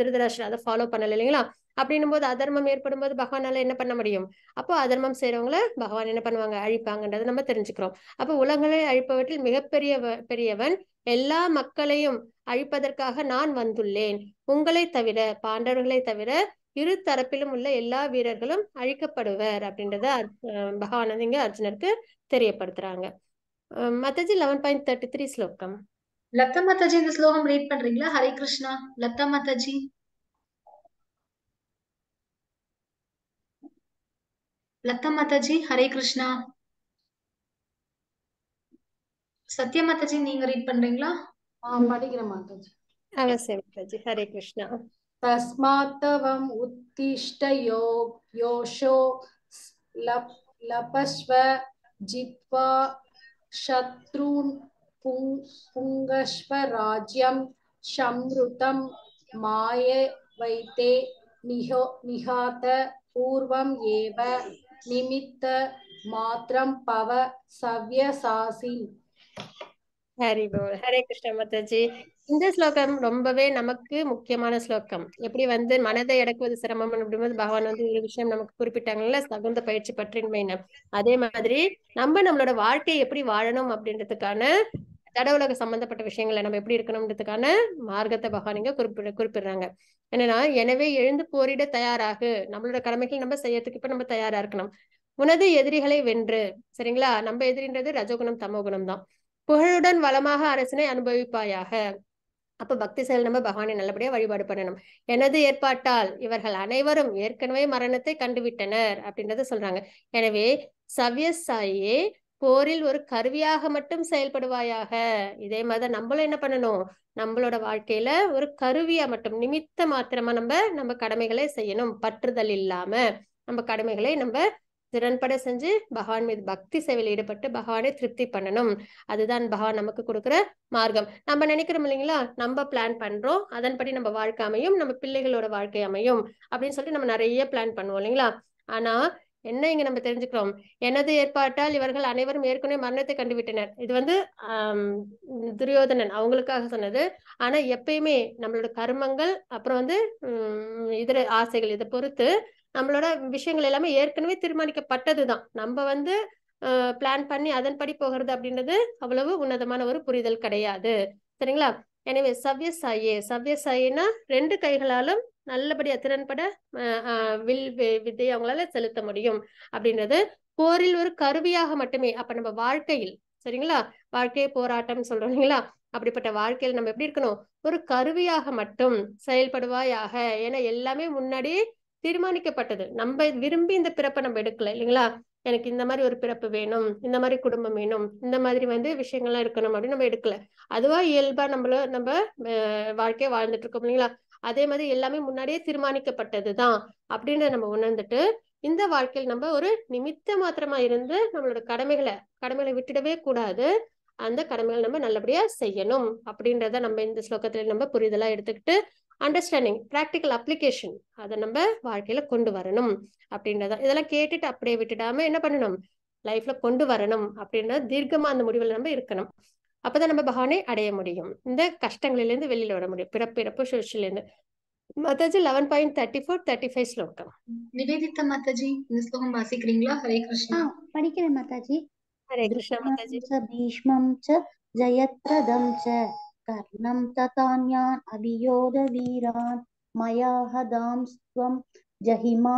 திருதராஷ்டர் அதை ஃபாலோ பண்ணல இல்லைங்களா அப்படின்னும் போது அதர்மம் ஏற்படும் போது பகவானால என்ன பண்ண முடியும் அப்போ அதர்மம் செய்யறவங்களை பகவான் என்ன பண்ணுவாங்க அழிப்பாங்கன்றதை நம்ம தெரிஞ்சுக்கிறோம் அப்போ உலகங்களை அழிப்பவற்றில் மிகப்பெரிய பெரியவன் எல்லா மக்களையும் அழிப்பதற்காக நான் வந்துள்ளேன் உங்களை தவிர பாண்டவர்களை தவிர இரு தரப்பிலும் உள்ள எல்லா வீரர்களும் அழிக்கப்படுவர் அப்படின்றத பகவானது இங்க அர்ஜுனருக்கு தெரியப்படுத்துறாங்க Mataji eleven point thirty three ஸ்லோகம் லத்தா மாதாஜி இந்த ஸ்லோகம் ரீட் பண்றீங்களா ஹரே கிருஷ்ணா லத்தா மாதாஜி லத்தா மாதாஜி ஹரே கிருஷ்ணா சத்யா மாதாஜி நீங்க ரீட் பண்றீங்களா படிக்கிறேன் மாதாஜி அவசியம் மாதாஜி ஹரே கிருஷ்ணா தஸ்மாத்தவம் உத்திஷ்ட யோ யோஷோ லபஸ்வ ஹரி போல் ஹரே கிருஷ்ண மத்தாஜி இந்த ஸ்லோகம் ரொம்பவே நமக்கு முக்கியமான ஸ்லோகம் எப்படி வந்து மனதை இடக்குவது சிரமம் அப்படிங்கிறது பகவான் வந்து ஒரு விஷயம் நமக்கு குறிப்பிட்டாங்கல்ல தகுந்த பயிற்சி பற்றின்மை அதே மாதிரி நம்ம நம்மளோட வாழ்க்கையை எப்படி வாழணும் அப்படின்றதுக்கான தடவுலக சம்பந்தப்பட்ட விஷயங்களை நம்ம எப்படி இருக்கணும்ன்றதுக்கான மார்க்கத்தை பகவான் இங்க குறிப்பிட குறிப்பிடுறாங்க என்னன்னா எனவே எழுந்து போரிட தயாராகு நம்மளோட கடமைகள் நம்ம செய்யறதுக்கு இப்ப நம்ம தயாரா இருக்கணும் உனது எதிரிகளை வென்று சரிங்களா நம்ம எதிரின்றது ரஜகுணம் தமோகுணம் தான் புகழுடன் வளமாக அரசனை அனுபவிப்பாயாக அப்ப பக்தி செயல் நம்ம பகவானை நல்லபடியா வழிபாடு பண்ணணும் எனது ஏற்பாட்டால் இவர்கள் அனைவரும் ஏற்கனவே மரணத்தை கண்டுவிட்டனர் அப்படின்றத சொல்றாங்க எனவே சாயே போரில் ஒரு கருவியாக மட்டும் செயல்படுவாயாக இதே மாதிரி நம்மளும் என்ன பண்ணணும் நம்மளோட வாழ்க்கையில ஒரு கருவியா மட்டும் நிமித்த மாத்திரமா நம்ம நம்ம கடமைகளை செய்யணும் பற்றுதல் இல்லாம நம்ம கடமைகளை நம்ம திறன்பட செஞ்சு பகவான் மீது பக்தி சேவையில் ஈடுபட்டு பகவானை திருப்தி பண்ணணும் அதுதான் பகவான் நமக்கு கொடுக்குற மார்க்கம் நம்ம நினைக்கிறோம் இல்லைங்களா நம்ம பிளான் பண்றோம் அதன்படி நம்ம வாழ்க்கை அமையும் நம்ம பிள்ளைகளோட வாழ்க்கை அமையும் அப்படின்னு சொல்லிட்டு நம்ம நிறைய பிளான் பண்ணுவோம் இல்லைங்களா ஆனா என்ன இங்க நம்ம தெரிஞ்சுக்கிறோம் எனது ஏற்பாட்டால் இவர்கள் அனைவரும் ஏற்கனவே மரணத்தை கண்டுவிட்டனர் இது வந்து துரியோதனன் அவங்களுக்காக சொன்னது ஆனா எப்பயுமே நம்மளோட கர்மங்கள் அப்புறம் வந்து இதர ஆசைகள் இதை பொறுத்து நம்மளோட விஷயங்கள் எல்லாமே ஏற்கனவே தீர்மானிக்கப்பட்டதுதான் நம்ம வந்து பிளான் பண்ணி அதன்படி போகிறது அப்படின்றது அவ்வளவு உன்னதமான ஒரு புரிதல் கிடையாது சரிங்களா எனவே சவ்ய சாயே சவ்ய சாயினா ரெண்டு கைகளாலும் நல்லபடியா திறன்பட வில் வித்தையை அவங்களால செலுத்த முடியும் அப்படின்றது போரில் ஒரு கருவியாக மட்டுமே அப்ப நம்ம வாழ்க்கையில் சரிங்களா வாழ்க்கை போராட்டம் சொல்றோம் இல்லைங்களா அப்படிப்பட்ட வாழ்க்கையில் நம்ம எப்படி இருக்கணும் ஒரு கருவியாக மட்டும் செயல்படுவாயாக ஏன்னா எல்லாமே முன்னாடி தீர்மானிக்கப்பட்டது நம்ம விரும்பி இந்த பிறப்பை நம்ம எடுக்கல இல்லைங்களா எனக்கு இந்த மாதிரி ஒரு பிறப்பு வேணும் இந்த மாதிரி குடும்பம் வேணும் இந்த மாதிரி வந்து விஷயங்கள்லாம் இருக்கணும் அப்படின்னு நம்ம எடுக்கல அதுவா இயல்பா நம்மள நம்ம வாழ்க்கையை வாழ்ந்துட்டு இருக்கோம் இல்லைங்களா அதே மாதிரி எல்லாமே முன்னாடியே தீர்மானிக்கப்பட்டது தான் அப்படின்றத நம்ம உணர்ந்துட்டு இந்த வாழ்க்கையில் நம்ம ஒரு நிமித்த மாத்திரமா இருந்து நம்மளோட கடமைகளை கடமைகளை விட்டுடவே கூடாது அந்த கடமைகளை நம்ம நல்லபடியா செய்யணும் அப்படின்றத நம்ம இந்த ஸ்லோகத்துல நம்ம புரிதலா எடுத்துக்கிட்டு அண்டர்ஸ்டாண்டிங் ப்ராக்டிக்கல் அப்ளிகேஷன் அதை நம்ம வாழ்க்கையில கொண்டு வரணும் அப்படின்றத இதெல்லாம் கேட்டுட்டு அப்படியே விட்டுடாம என்ன பண்ணணும் லைஃப்ல கொண்டு வரணும் அப்படின்றத தீர்க்கமா அந்த முடிவில் நம்ம இருக்கணும் அப்பதான் நம்ம பகவானை அடைய முடியும் இந்த கஷ்டங்கள்ல இருந்து வெளியில வர முடியும் பிறப்பிறப்பு சுழற்சில இருந்து Mataji eleven point thirty four thirty five ஸ்லோகம் நிவேதித்த மாதாஜி இந்த ஸ்லோகம் வாசிக்கிறீங்களா ஹரே கிருஷ்ணா படிக்கிறேன் மாதாஜி ஹரே கிருஷ்ணா மாதாஜி பீஷ்மம் ச ஜயத்ரதம் ச कर्णं ततान्यान् अभियोधवीरान् मया हदां त्वं जहिमा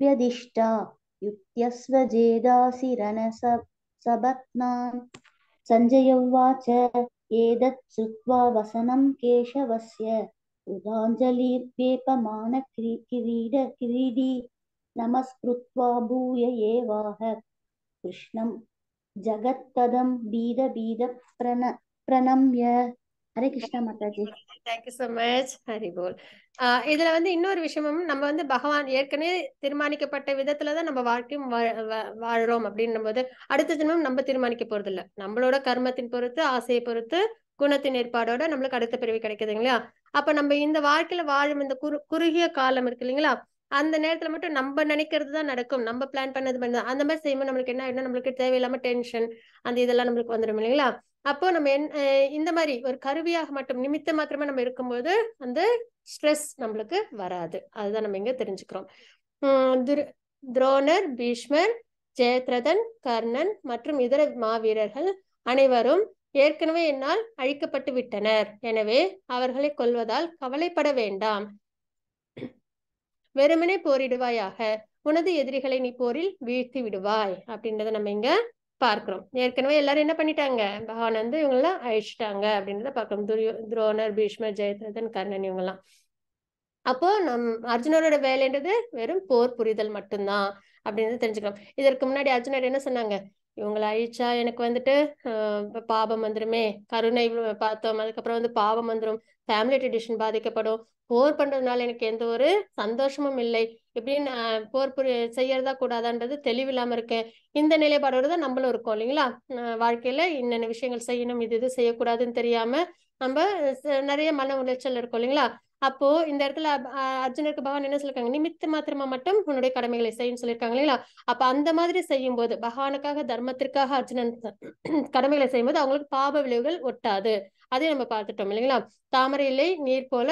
व्यदिष्टा युक्त्यस्व जेदासि रणसबत्नान् सञ्जय उवाच एतत् श्रुत्वा वसनं केशवस्य कृताञ्जलिर्वेपमान किरीड किरीडी नमस्कृत्वा भूय एवाह कृष्णं जगत्पदं बीद बीद प्रण प्रणम्य Hare Krishna Mataji thank you so much Hari போல் இதுல வந்து இன்னொரு விஷயமும் நம்ம வந்து பகவான் ஏற்கனவே தீர்மானிக்கப்பட்ட விதத்துலதான் நம்ம வாழ்க்கையும் வாழ்றோம் அப்படின்னும் போது அடுத்த தினமும் நம்ம தீர்மானிக்க போறது இல்ல நம்மளோட கர்மத்தின் பொறுத்து ஆசையை பொறுத்து குணத்தின் ஏற்பாடோட நம்மளுக்கு அடுத்த பிரிவு கிடைக்குது இல்லையா அப்ப நம்ம இந்த வாழ்க்கையில வாழும் இந்த குறு குறுகிய காலம் இருக்கு இல்லைங்களா அந்த நேரத்துல மட்டும் நம்ம நினைக்கிறது தான் நடக்கும் நம்ம பிளான் பண்ணது பண்ணது அந்த மாதிரி செய்யும்போது நம்மளுக்கு என்ன ஆயிடும் நம்மளுக்கு தேவையில்லாம டென்ஷன் அந்த இதெல்லாம் நம்மளுக்கு வந்துடும் இல்லைங்களா அப்போ நம்ம என் இந்த மாதிரி ஒரு கருவியாக மட்டும் நிமித்த மாத்திரமே நம்ம இருக்கும்போது அந்த ஸ்ட்ரெஸ் நம்மளுக்கு வராது அதுதான் நம்ம இங்க தெரிஞ்சுக்கிறோம் துரோணர் பீஷ்மர் ஜெயத்ரதன் கர்ணன் மற்றும் இதர மாவீரர்கள் அனைவரும் ஏற்கனவே என்னால் அழிக்கப்பட்டு விட்டனர் எனவே அவர்களை கொல்வதால் கவலைப்பட வேண்டாம் வெறுமனே போரிடுவாயாக உனது எதிரிகளை நீ போரில் வீழ்த்தி விடுவாய் அப்படின்றத நம்ம இங்க பார்க்கிறோம் ஏற்கனவே எல்லாரும் என்ன பண்ணிட்டாங்க பகவான் வந்து இவங்க எல்லாம் அழிச்சிட்டாங்க அப்படின்றத பார்க்கணும் துரியோ துரோணர் பீஷ்மர் ஜெயத்ரதன் கர்ணன் இவங்க எல்லாம் அப்போ நம் அர்ஜுனரோட வேலைன்றது வெறும் போர் புரிதல் மட்டும்தான் அப்படின்றத தெரிஞ்சுக்கலாம் இதற்கு முன்னாடி அர்ஜுனர் என்ன சொன்னாங்க இவங்களை அழிச்சா எனக்கு வந்துட்டு பாபம் மந்திரமே கருணை பார்த்தோம் அதுக்கப்புறம் வந்து பாவம் மந்திரம் ஃபேமிலி ட்ரெடிஷன் பாதிக்கப்படும் போர் பண்றதுனால எனக்கு எந்த ஒரு சந்தோஷமும் இல்லை எப்படின்னு போர் புரி செய்யறதா கூடாதான்றது தெளிவில்லாம இருக்கேன் இந்த நிலைப்பாடோடு தான் நம்மளும் இருக்கோம் இல்லைங்களா வாழ்க்கையில என்னென்ன விஷயங்கள் செய்யணும் இது இது செய்யக்கூடாதுன்னு தெரியாம நம்ம நிறைய மன உளைச்சல் இருக்கும் இல்லைங்களா அப்போ இந்த இடத்துல அர்ஜுனருக்கு பகவான் என்ன சொல்லிருக்காங்க நிமித்த மாத்திரமா மட்டும் உன்னுடைய கடமைகளை செய்யும் சொல்லியிருக்காங்க இல்லைங்களா அப்ப அந்த மாதிரி செய்யும் போது பகவானுக்காக தர்மத்திற்காக அர்ஜுனன் கடமைகளை செய்யும்போது அவங்களுக்கு பாப விளைவுகள் ஒட்டாது அதையும் நம்ம பார்த்துட்டோம் இல்லைங்களா தாமரை இல்லை நீர் போல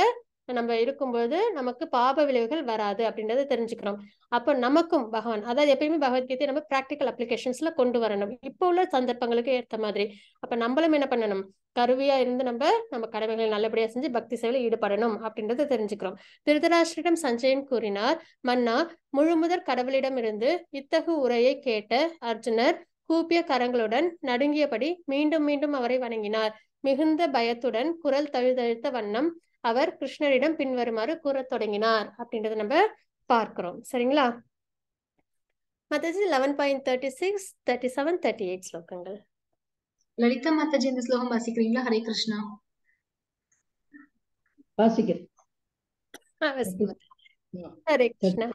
நம்ம இருக்கும்போது நமக்கு பாப விளைவுகள் வராது அப்படின்றத தெரிஞ்சுக்கிறோம் அப்போ நமக்கும் பகவான் அதாவது எப்பயுமே பகவத்கீதையை நம்ம பிராக்டிக்கல் அப்ளிகேஷன்ஸ்ல கொண்டு வரணும் இப்போ உள்ள சந்தர்ப்பங்களுக்கு ஏற்ற மாதிரி அப்ப நம்மளும் என்ன பண்ணணும் கருவியா இருந்து நம்ம நம்ம கடமைகளை நல்லபடியா செஞ்சு பக்தி சேவையில் ஈடுபடணும் அப்படின்றத தெரிஞ்சுக்கிறோம் திருதராஷ்டிரிடம் சஞ்சயம் கூறினார் மன்னா முழுமுதற் கடவுளிடமிருந்து இத்தகு உரையை கேட்ட அர்ஜுனர் கூப்பிய கரங்களுடன் நடுங்கியபடி மீண்டும் மீண்டும் அவரை வணங்கினார் மிகுந்த பயத்துடன் குரல் தழுதழுத்த வண்ணம் அவர் கிருஷ்ணரிடம் பின்வருமாறு கூற தொடங்கினார் அப்படின்றத நம்ம பார்க்கிறோம் சரிங்களா Mataji eleven point thirty six thirty seven thirty eight ஸ்லோகங்கள் லலிதா மத்தஜி இந்த ஸ்லோகம் வாசிக்கிறீங்களா ஹரே கிருஷ்ணா வாசிக்கிறேன் ஹரே கிருஷ்ணா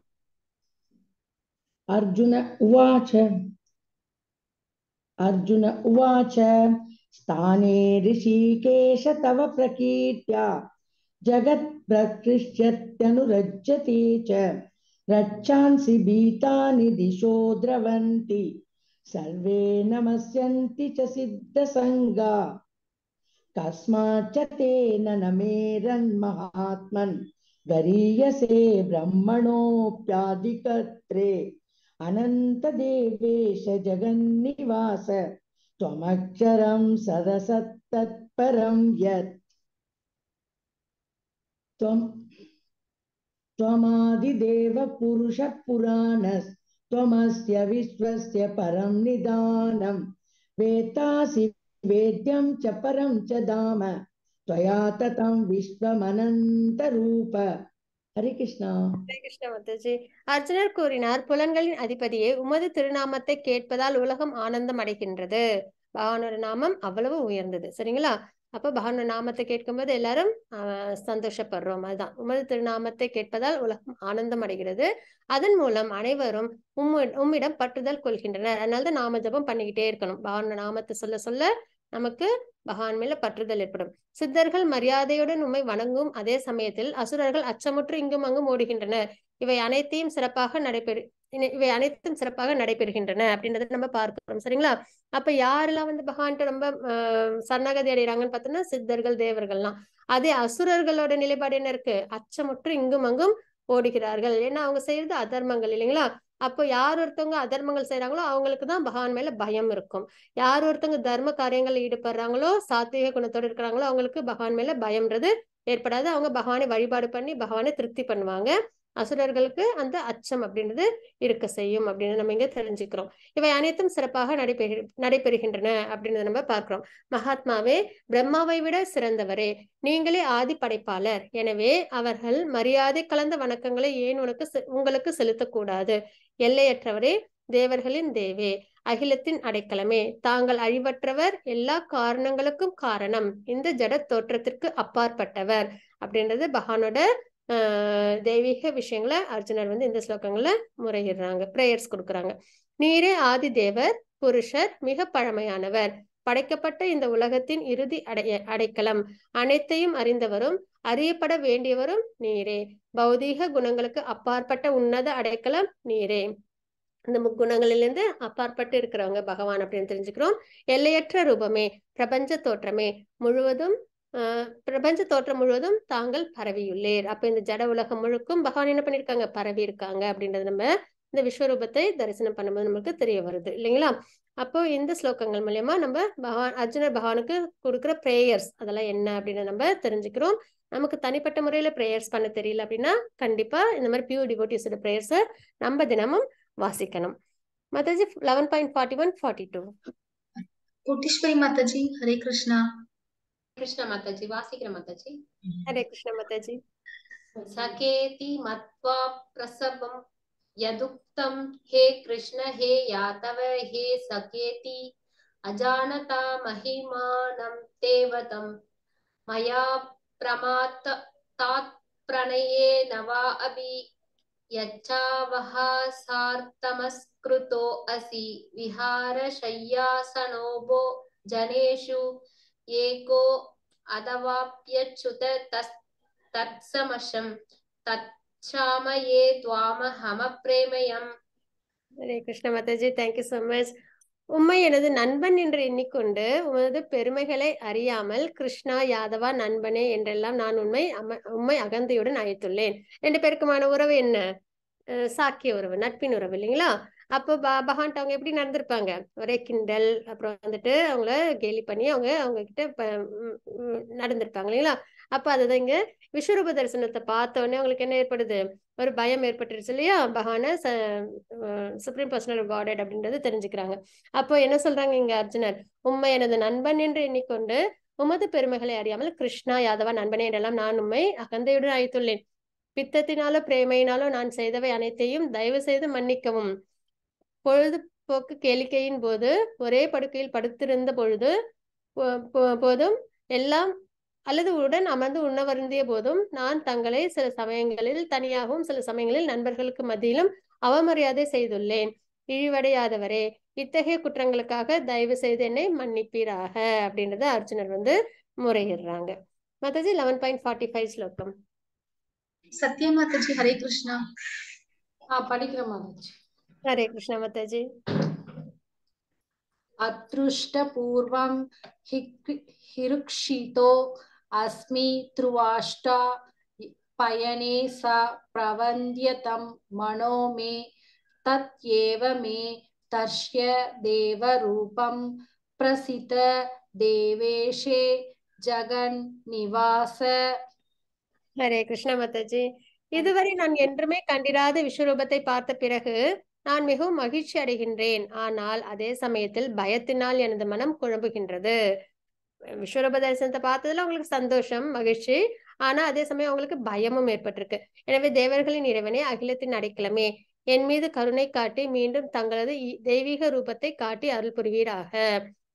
अर्जुन उवाच अर्जुन उवाच स्थाने ऋषिकेश तव प्रकीर्त्या जगत्प्रकृष्यत्यनुरज्जते च रक्षांसि भीतानि दिशो द्रवन्ति सर्वे नमस्यन्ति च सिद्धसङ्गा कस्माच्च तेन मेरन्महात्मन् गरीयसे ब्रह्मणोऽप्याधिकत्रे अनन्तदेवेश जगन्निवास त्वमक्षरं सदसत्तत्परं यत् त्वम् त्वमादिदेवपुरुषपुराणस्त्वमस्य विश्वस्य परं निदानं वेत्तासि वेद्यं च परं च धाम त्वया ஹரே கிருஷ்ணா ஹரே கிருஷ்ணா மாதாஜி அர்ஜுனர் கூறினார் புலன்களின் அதிபதியே உமது திருநாமத்தை கேட்பதால் உலகம் ஆனந்தம் அடைகின்றது பகவானோட நாமம் அவ்வளவு உயர்ந்தது சரிங்களா அப்ப பகவான நாமத்தை கேட்கும் போது எல்லாரும் சந்தோஷப்படுறோம் அதுதான் உமது திருநாமத்தை கேட்பதால் உலகம் ஆனந்தம் அடைகிறது அதன் மூலம் அனைவரும் உம்மு உம்மிடம் பற்றுதல் கொள்கின்றனர் அதனால தான் நாம ஜபம் பண்ணிக்கிட்டே இருக்கணும் பகவான நாமத்தை சொல்ல சொல்ல நமக்கு பகவான் மேல பற்றுதல் ஏற்படும் சித்தர்கள் மரியாதையுடன் உண்மை வணங்கும் அதே சமயத்தில் அசுரர்கள் அச்சமுற்று இங்கும் அங்கும் ஓடுகின்றனர் இவை அனைத்தையும் சிறப்பாக நடைபெறு இவை அனைத்தும் சிறப்பாக நடைபெறுகின்றன அப்படின்றத நம்ம பார்க்கிறோம் சரிங்களா அப்ப யாரெல்லாம் வந்து பகவான்கிட்ட ரொம்ப சன்னகதி அடைகிறாங்கன்னு பார்த்தோம்னா சித்தர்கள் தேவர்கள்லாம் அதே அசுரர்களோட நிலைப்பாடு என்ன இருக்கு அச்சமுற்று இங்கும் அங்கும் ஓடுகிறார்கள் ஏன்னா அவங்க செய்யறது அதர்மங்கள் இல்லைங்களா அப்போ யார் ஒருத்தவங்க அதர்மங்கள் செய்யறாங்களோ அவங்களுக்கு தான் பகவான் மேல பயம் இருக்கும் யார் ஒருத்தவங்க தர்ம காரியங்கள் ஈடுபடுறாங்களோ சாத்விக குணத்தோடு இருக்கிறாங்களோ அவங்களுக்கு பகவான் மேல பயம்ன்றது ஏற்படாது அவங்க பகவானை வழிபாடு பண்ணி பகவானை திருப்தி பண்ணுவாங்க அசுரர்களுக்கு அந்த அச்சம் அப்படின்றது இருக்க செய்யும் அப்படின்னு நம்ம இங்க தெரிஞ்சுக்கிறோம் இவை அனைத்தும் சிறப்பாக நடைபெறு நடைபெறுகின்றன அப்படின்னு நம்ம பார்க்கிறோம் மகாத்மாவே பிரம்மாவை விட சிறந்தவரே நீங்களே ஆதி படைப்பாளர் எனவே அவர்கள் மரியாதை கலந்த வணக்கங்களை ஏன் உனக்கு உங்களுக்கு செலுத்தக்கூடாது எல்லையற்றவரே தேவர்களின் தேவே அகிலத்தின் அடைக்கலமே தாங்கள் அழிவற்றவர் எல்லா காரணங்களுக்கும் காரணம் இந்த ஜட தோற்றத்திற்கு அப்பாற்பட்டவர் அப்படின்றது பகவானோட தெய்வீக விஷயங்களை அர்ஜுனர் வந்து இந்த ஸ்லோகங்கள்ல முறையிடுறாங்க ப்ரேயர்ஸ் கொடுக்குறாங்க நீரே ஆதி தேவர் புருஷர் மிக பழமையானவர் படைக்கப்பட்ட இந்த உலகத்தின் இறுதி அடைய அடைக்கலம் அனைத்தையும் அறிந்தவரும் அறியப்பட வேண்டியவரும் நீரே பௌதீக குணங்களுக்கு அப்பாற்பட்ட உன்னத அடைக்கலம் நீரே இந்த முக்குணங்களிலிருந்து அப்பாற்பட்டு இருக்கிறவங்க பகவான் அப்படின்னு தெரிஞ்சுக்கிறோம் எல்லையற்ற ரூபமே பிரபஞ்ச தோற்றமே முழுவதும் பிரபஞ்ச தோற்றம் முழுவதும் தாங்கள் பரவியுள்ளேர் அப்ப இந்த ஜட உலகம் முழுக்கும் பகவான் என்ன பண்ணிருக்காங்க பரவி இருக்காங்க அப்படின்றது நம்ம இந்த விஸ்வரூபத்தை தரிசனம் பண்ணும்போது நமக்கு தெரிய வருது இல்லைங்களா அப்போ இந்த ஸ்லோகங்கள் மூலயமா நம்ம பகவான் அர்ஜுனர் பகவானுக்கு கொடுக்குற ப்ரேயர்ஸ் அதெல்லாம் என்ன அப்படின்னு நம்ம தெரிஞ்சுக்கிறோம் நமக்கு தனிப்பட்ட முறையில ப்ரேயர்ஸ் பண்ண தெரியல அப்படின்னா கண்டிப்பா இந்த மாதிரி பியூர் டிவோட்டிஸோட ப்ரேயர்ஸை நம்ம தினமும் வாசிக்கணும் Mataji eleven point forty one forty two Koteeswari Mataji Hare Krishna Krishna Mata ji माताजी माता जी हरे कृष्ण माता जी सकेति मत्वा प्रसवम यदुक्तम हे कृष्ण हे यातव हे सकेति अजानता महिमानं तेवतम मया प्रमात तात प्रणये नवा अभि यच्छा वह सार्तमस्कृतो असि विहार शय्यासनोबो जनेषु ஏகோ அதவாப்யச்சுத தத்சமசம் தச்சாமயே துவாம ஹம பிரேமயம் Hare Krishna Mataji thank you so much உம்மை எனது நண்பன் என்று எண்ணிக்கொண்டு உமது பெருமைகளை அறியாமல் கிருஷ்ணா யாதவா நண்பனே என்றெல்லாம் நான் உண்மை உண்மை அகந்தையுடன் அழைத்துள்ளேன் ரெண்டு பேருக்குமான உறவு என்ன சாக்கிய உறவு நட்பின் உறவு இல்லைங்களா அப்போ ப அவங்க எப்படி நடந்திருப்பாங்க ஒரே கிண்டல் அப்புறம் வந்துட்டு அவங்கள கேலி பண்ணி அவங்க அவங்க கிட்ட நடந்திருப்பாங்க இல்லைங்களா அப்ப அதுதான் இங்க விஸ்வரூப தரிசனத்தை பார்த்த உடனே அவங்களுக்கு என்ன ஏற்படுது ஒரு பயம் ஏற்பட்டுருச்சு இல்லையா பகான சுப்ரீம் பர்சனல் காடட் அப்படின்றது தெரிஞ்சுக்கிறாங்க அப்போ என்ன சொல்றாங்க இங்க அர்ஜுனர் உண்மை எனது நண்பன் என்று எண்ணிக்கொண்டு உமது பெருமைகளை அறியாமல் கிருஷ்ணா யாதவா நண்பனே என்றெல்லாம் நான் உண்மை அகந்தையுடன் அழைத்துள்ளேன் பித்தத்தினாலோ பிரேமையினாலோ நான் செய்தவை அனைத்தையும் தயவு செய்து மன்னிக்கவும் பொழுதுபோக்கு கேளிக்கையின் போது ஒரே படுக்கையில் படுத்திருந்த பொழுது போதும் எல்லாம் அல்லது உடன் அமர்ந்து உண்ண வருந்திய போதும் நான் தங்களை சில சமயங்களில் தனியாகவும் சில சமயங்களில் நண்பர்களுக்கு மத்தியிலும் அவமரியாதை செய்துள்ளேன் இழிவடையாதவரே இத்தகைய குற்றங்களுக்காக தயவு செய்து என்னை மன்னிப்பீராக அப்படின்றத அர்ஜுனர் வந்து முறையிடுறாங்க Mataji eleven point forty five ஸ்லோகம் சத்ய ஹரே கிருஷ்ணா படிக்கிற மாதாஜி ஹரே கிருஷ்ண மத்தாஜி அத்ருஷ்ட ஹிருக்ஷிதோ அஸ்மி த்ருவாஷ்டா பயனே ச பிரவந்தியதம் மனோமே தத் தர்ஷ்ய தேவ ரூபம் தேவேஷே ஜகன் நிவாச ஹரே கிருஷ்ண இதுவரை நான் என்றுமே கண்டிராத விஸ்வரூபத்தை பார்த்த பிறகு நான் மிகவும் மகிழ்ச்சி அடைகின்றேன் ஆனால் அதே சமயத்தில் பயத்தினால் எனது மனம் குழம்புகின்றது விஸ்வரூப தரிசனத்தை பார்த்ததுல உங்களுக்கு சந்தோஷம் மகிழ்ச்சி ஆனா அதே சமயம் அவங்களுக்கு பயமும் ஏற்பட்டிருக்கு எனவே தேவர்களின் இறைவனே அகிலத்தின் அடைக்கலமே என் மீது கருணை காட்டி மீண்டும் தங்களது தெய்வீக ரூபத்தை காட்டி அருள் புரிவீராக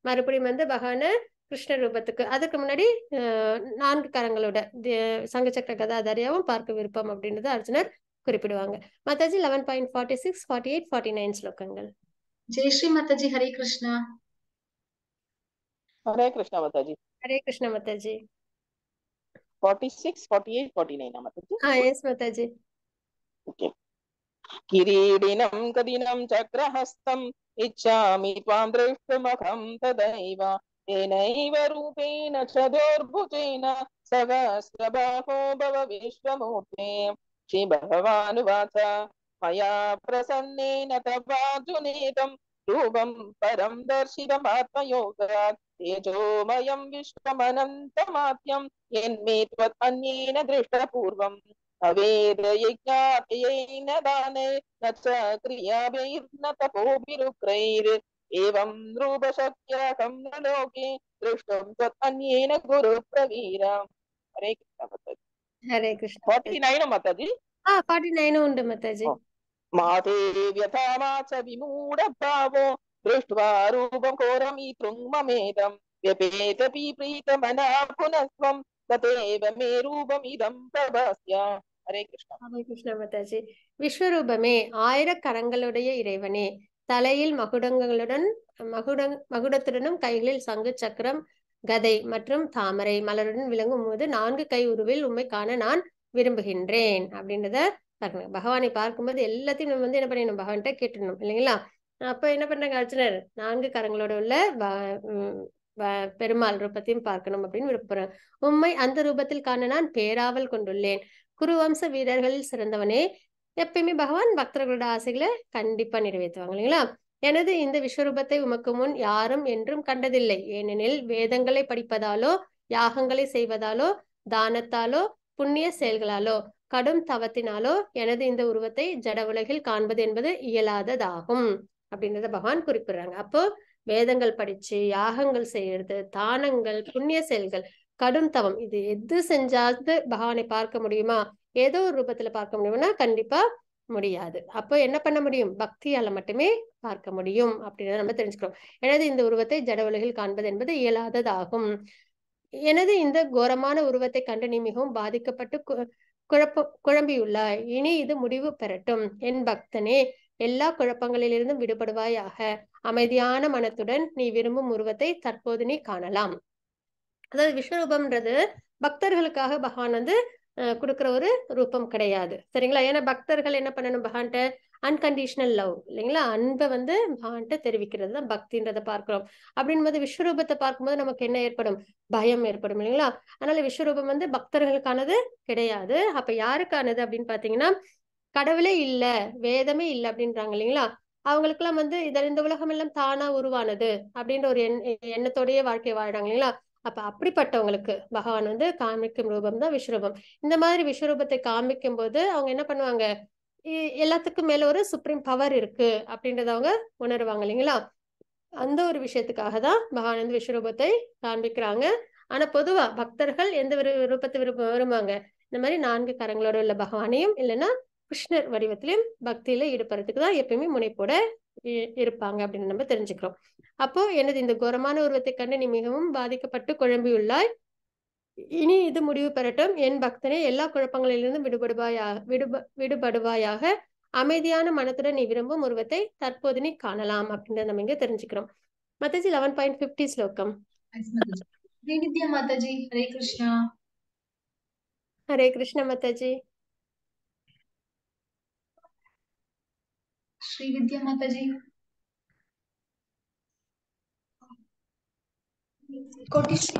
மறுபடியும் வந்து பகவான கிருஷ்ண ரூபத்துக்கு அதுக்கு முன்னாடி நான்கு கரங்களோட சங்கச்சக்கர கதாதாரியாவும் பார்க்க விருப்பம் அப்படின்றது அர்ஜுனர் குறிப்பிடுவாங்க Mataji eleven point forty six forty eight forty nine ஸ்லோகங்கள் Jai Shri Mataji Hare Krishna Hare Krishna Mataji Hare Krishna Mataji 46 48 49 Mataji ah yes Mataji okay கிரீடினம் கதினம் சக்ரஹஸ்தம் இச்சாமி त्वां द्रष्टुमहं तदैव तेनैव रूपेण च दोर्भुजेन सहस्रबाहो भव विश्वमूर्ते श्रीभगवानुवाच मया प्रसन्नेन तवाजुनीतं रूपं परं दर्शितमात्मयोगात् तेजोमयं विश्वमनन्तमात्यं यन्मे त्वदन्येन दृष्टपूर्वम् अवेदयज्ञात्येन दाने न च क्रियाभिर्न तपोभिरुक्रैर् एवं रूपशक्याकं न लोके दृष्टुं त्वदन्येन गुरुप्रवीरम् हरे कृष्ण ஹரே கிருஷ்ணா ஹரே கிருஷ்ணா விஸ்வரூபமே ஆயிரக்கரங்களுடைய இறைவனே தலையில் மகுடங்களுடன் மகுட மகுடத்துடனும் கைகளில் சங்கு சக்கரம் கதை மற்றும் தாமரை மலருடன் விளங்கும் போது நான்கு கை உருவில் உண்மை காண நான் விரும்புகின்றேன் அப்படின்றத பார்க்கணும் பகவானை பார்க்கும்போது எல்லாத்தையும் நம்ம வந்து என்ன பண்ணணும் பகவான்கிட்ட கேட்டுடணும் இல்லைங்களா அப்ப என்ன பண்றாங்க அர்ச்சனர் நான்கு கரங்களோட உள்ள பெருமாள் ரூபத்தையும் பார்க்கணும் அப்படின்னு விருப்பப்படுறேன் உண்மை அந்த ரூபத்தில் காண நான் பேராவல் கொண்டுள்ளேன் குருவம்ச வீரர்களில் சிறந்தவனே எப்பயுமே பகவான் பக்தர்களோட ஆசைகளை கண்டிப்பா நிறைவேற்றுவாங்க இல்லைங்களா எனது இந்த விஸ்வரூபத்தை உமக்கு முன் யாரும் என்றும் கண்டதில்லை ஏனெனில் வேதங்களை படிப்பதாலோ யாகங்களை செய்வதாலோ தானத்தாலோ புண்ணிய செயல்களாலோ கடும் தவத்தினாலோ எனது இந்த உருவத்தை ஜட உலகில் காண்பது என்பது இயலாததாகும் அப்படின்றத பகவான் குறிப்பிடுறாங்க அப்போ வேதங்கள் படிச்சு யாகங்கள் செய்யறது தானங்கள் புண்ணிய செயல்கள் கடும் தவம் இது எது செஞ்சாது பகவானை பார்க்க முடியுமா ஏதோ ஒரு ரூபத்துல பார்க்க முடியும்னா கண்டிப்பா முடியாது அப்போ என்ன பண்ண முடியும் பக்தியால மட்டுமே பார்க்க முடியும் அப்படின்னு நம்ம தெரிஞ்சுக்கிறோம் எனது இந்த உருவத்தை ஜட உலகில் காண்பது என்பது இயலாததாகும் எனது இந்த கோரமான உருவத்தை கண்டு நீ மிகவும் பாதிக்கப்பட்டு குழப்ப குழம்பியுள்ளாய் இனி இது முடிவு பெறட்டும் என் பக்தனே எல்லா குழப்பங்களிலிருந்தும் விடுபடுவாயாக அமைதியான மனத்துடன் நீ விரும்பும் உருவத்தை தற்போது நீ காணலாம் அதாவது விஸ்வரூபம்ன்றது பக்தர்களுக்காக பகவான் வந்து கொடுக்குற ஒரு ரூபம் கிடையாது சரிங்களா ஏன்னா பக்தர்கள் என்ன பண்ணணும் பகவான்கிட்ட அன்கண்டிஷனல் லவ் இல்லைங்களா அன்பை வந்து பகவான்கிட்ட தெரிவிக்கிறது தான் பக்தின்றதை பார்க்கிறோம் போது விஸ்வரூபத்தை பார்க்கும்போது நமக்கு என்ன ஏற்படும் பயம் ஏற்படும் இல்லைங்களா அதனால விஸ்வரூபம் வந்து பக்தர்களுக்கானது கிடையாது அப்ப யாருக்கானது அப்படின்னு பாத்தீங்கன்னா கடவுளே இல்லை வேதமே இல்லை அப்படின்றாங்க இல்லைங்களா அவங்களுக்கெல்லாம் வந்து இதில் இந்த உலகம் எல்லாம் தானா உருவானது அப்படின்ற ஒரு எண் எண்ணத்தோடைய வாழ்க்கை வாழ்றாங்க இல்லைங்களா அப்ப அப்படிப்பட்டவங்களுக்கு பகவான் வந்து காமிக்கும் ரூபம் தான் விஸ்வரூபம் இந்த மாதிரி விஸ்வரூபத்தை காமிக்கும் போது அவங்க என்ன பண்ணுவாங்க எல்லாத்துக்கும் மேல ஒரு சுப்ரீம் பவர் இருக்கு அப்படின்றத அவங்க உணர்வாங்க இல்லைங்களா அந்த ஒரு விஷயத்துக்காக தான் பகவான் வந்து விஸ்வரூபத்தை காண்பிக்கிறாங்க ஆனா பொதுவா பக்தர்கள் எந்த ஒரு ரூபத்தை விரும்ப விரும்புவாங்க இந்த மாதிரி நான்கு கரங்களோட உள்ள பகவானையும் இல்லைன்னா கிருஷ்ணர் வடிவத்திலையும் பக்தியில ஈடுபடுறதுக்கு தான் எப்பயுமே முனைப்போட இருப்பாங்க அப்படின்னு நம்ம தெரிஞ்சுக்கிறோம் அப்போ எனது இந்த கோரமான உருவத்தை கண்டு நீ மிகவும் பாதிக்கப்பட்டு குழம்பியுள்ளாய் இனி இது முடிவு பெறட்டும் என் பக்தனே எல்லா குழப்பங்களிலிருந்தும் விடுபடுவாயா விடுப விடுபடுவாயாக அமைதியான மனத்துடன் நீ விரும்பும் உருவத்தை தற்போது நீ காணலாம் அப்படின்றத நம்ம இங்க தெரிஞ்சுக்கிறோம் மத்தஜி லெவன் பாயிண்ட் பிப்டி ஸ்லோகம் மாதாஜி ஹரே கிருஷ்ணா ஹரே கிருஷ்ண மாதாஜி श्री विद्या माता जी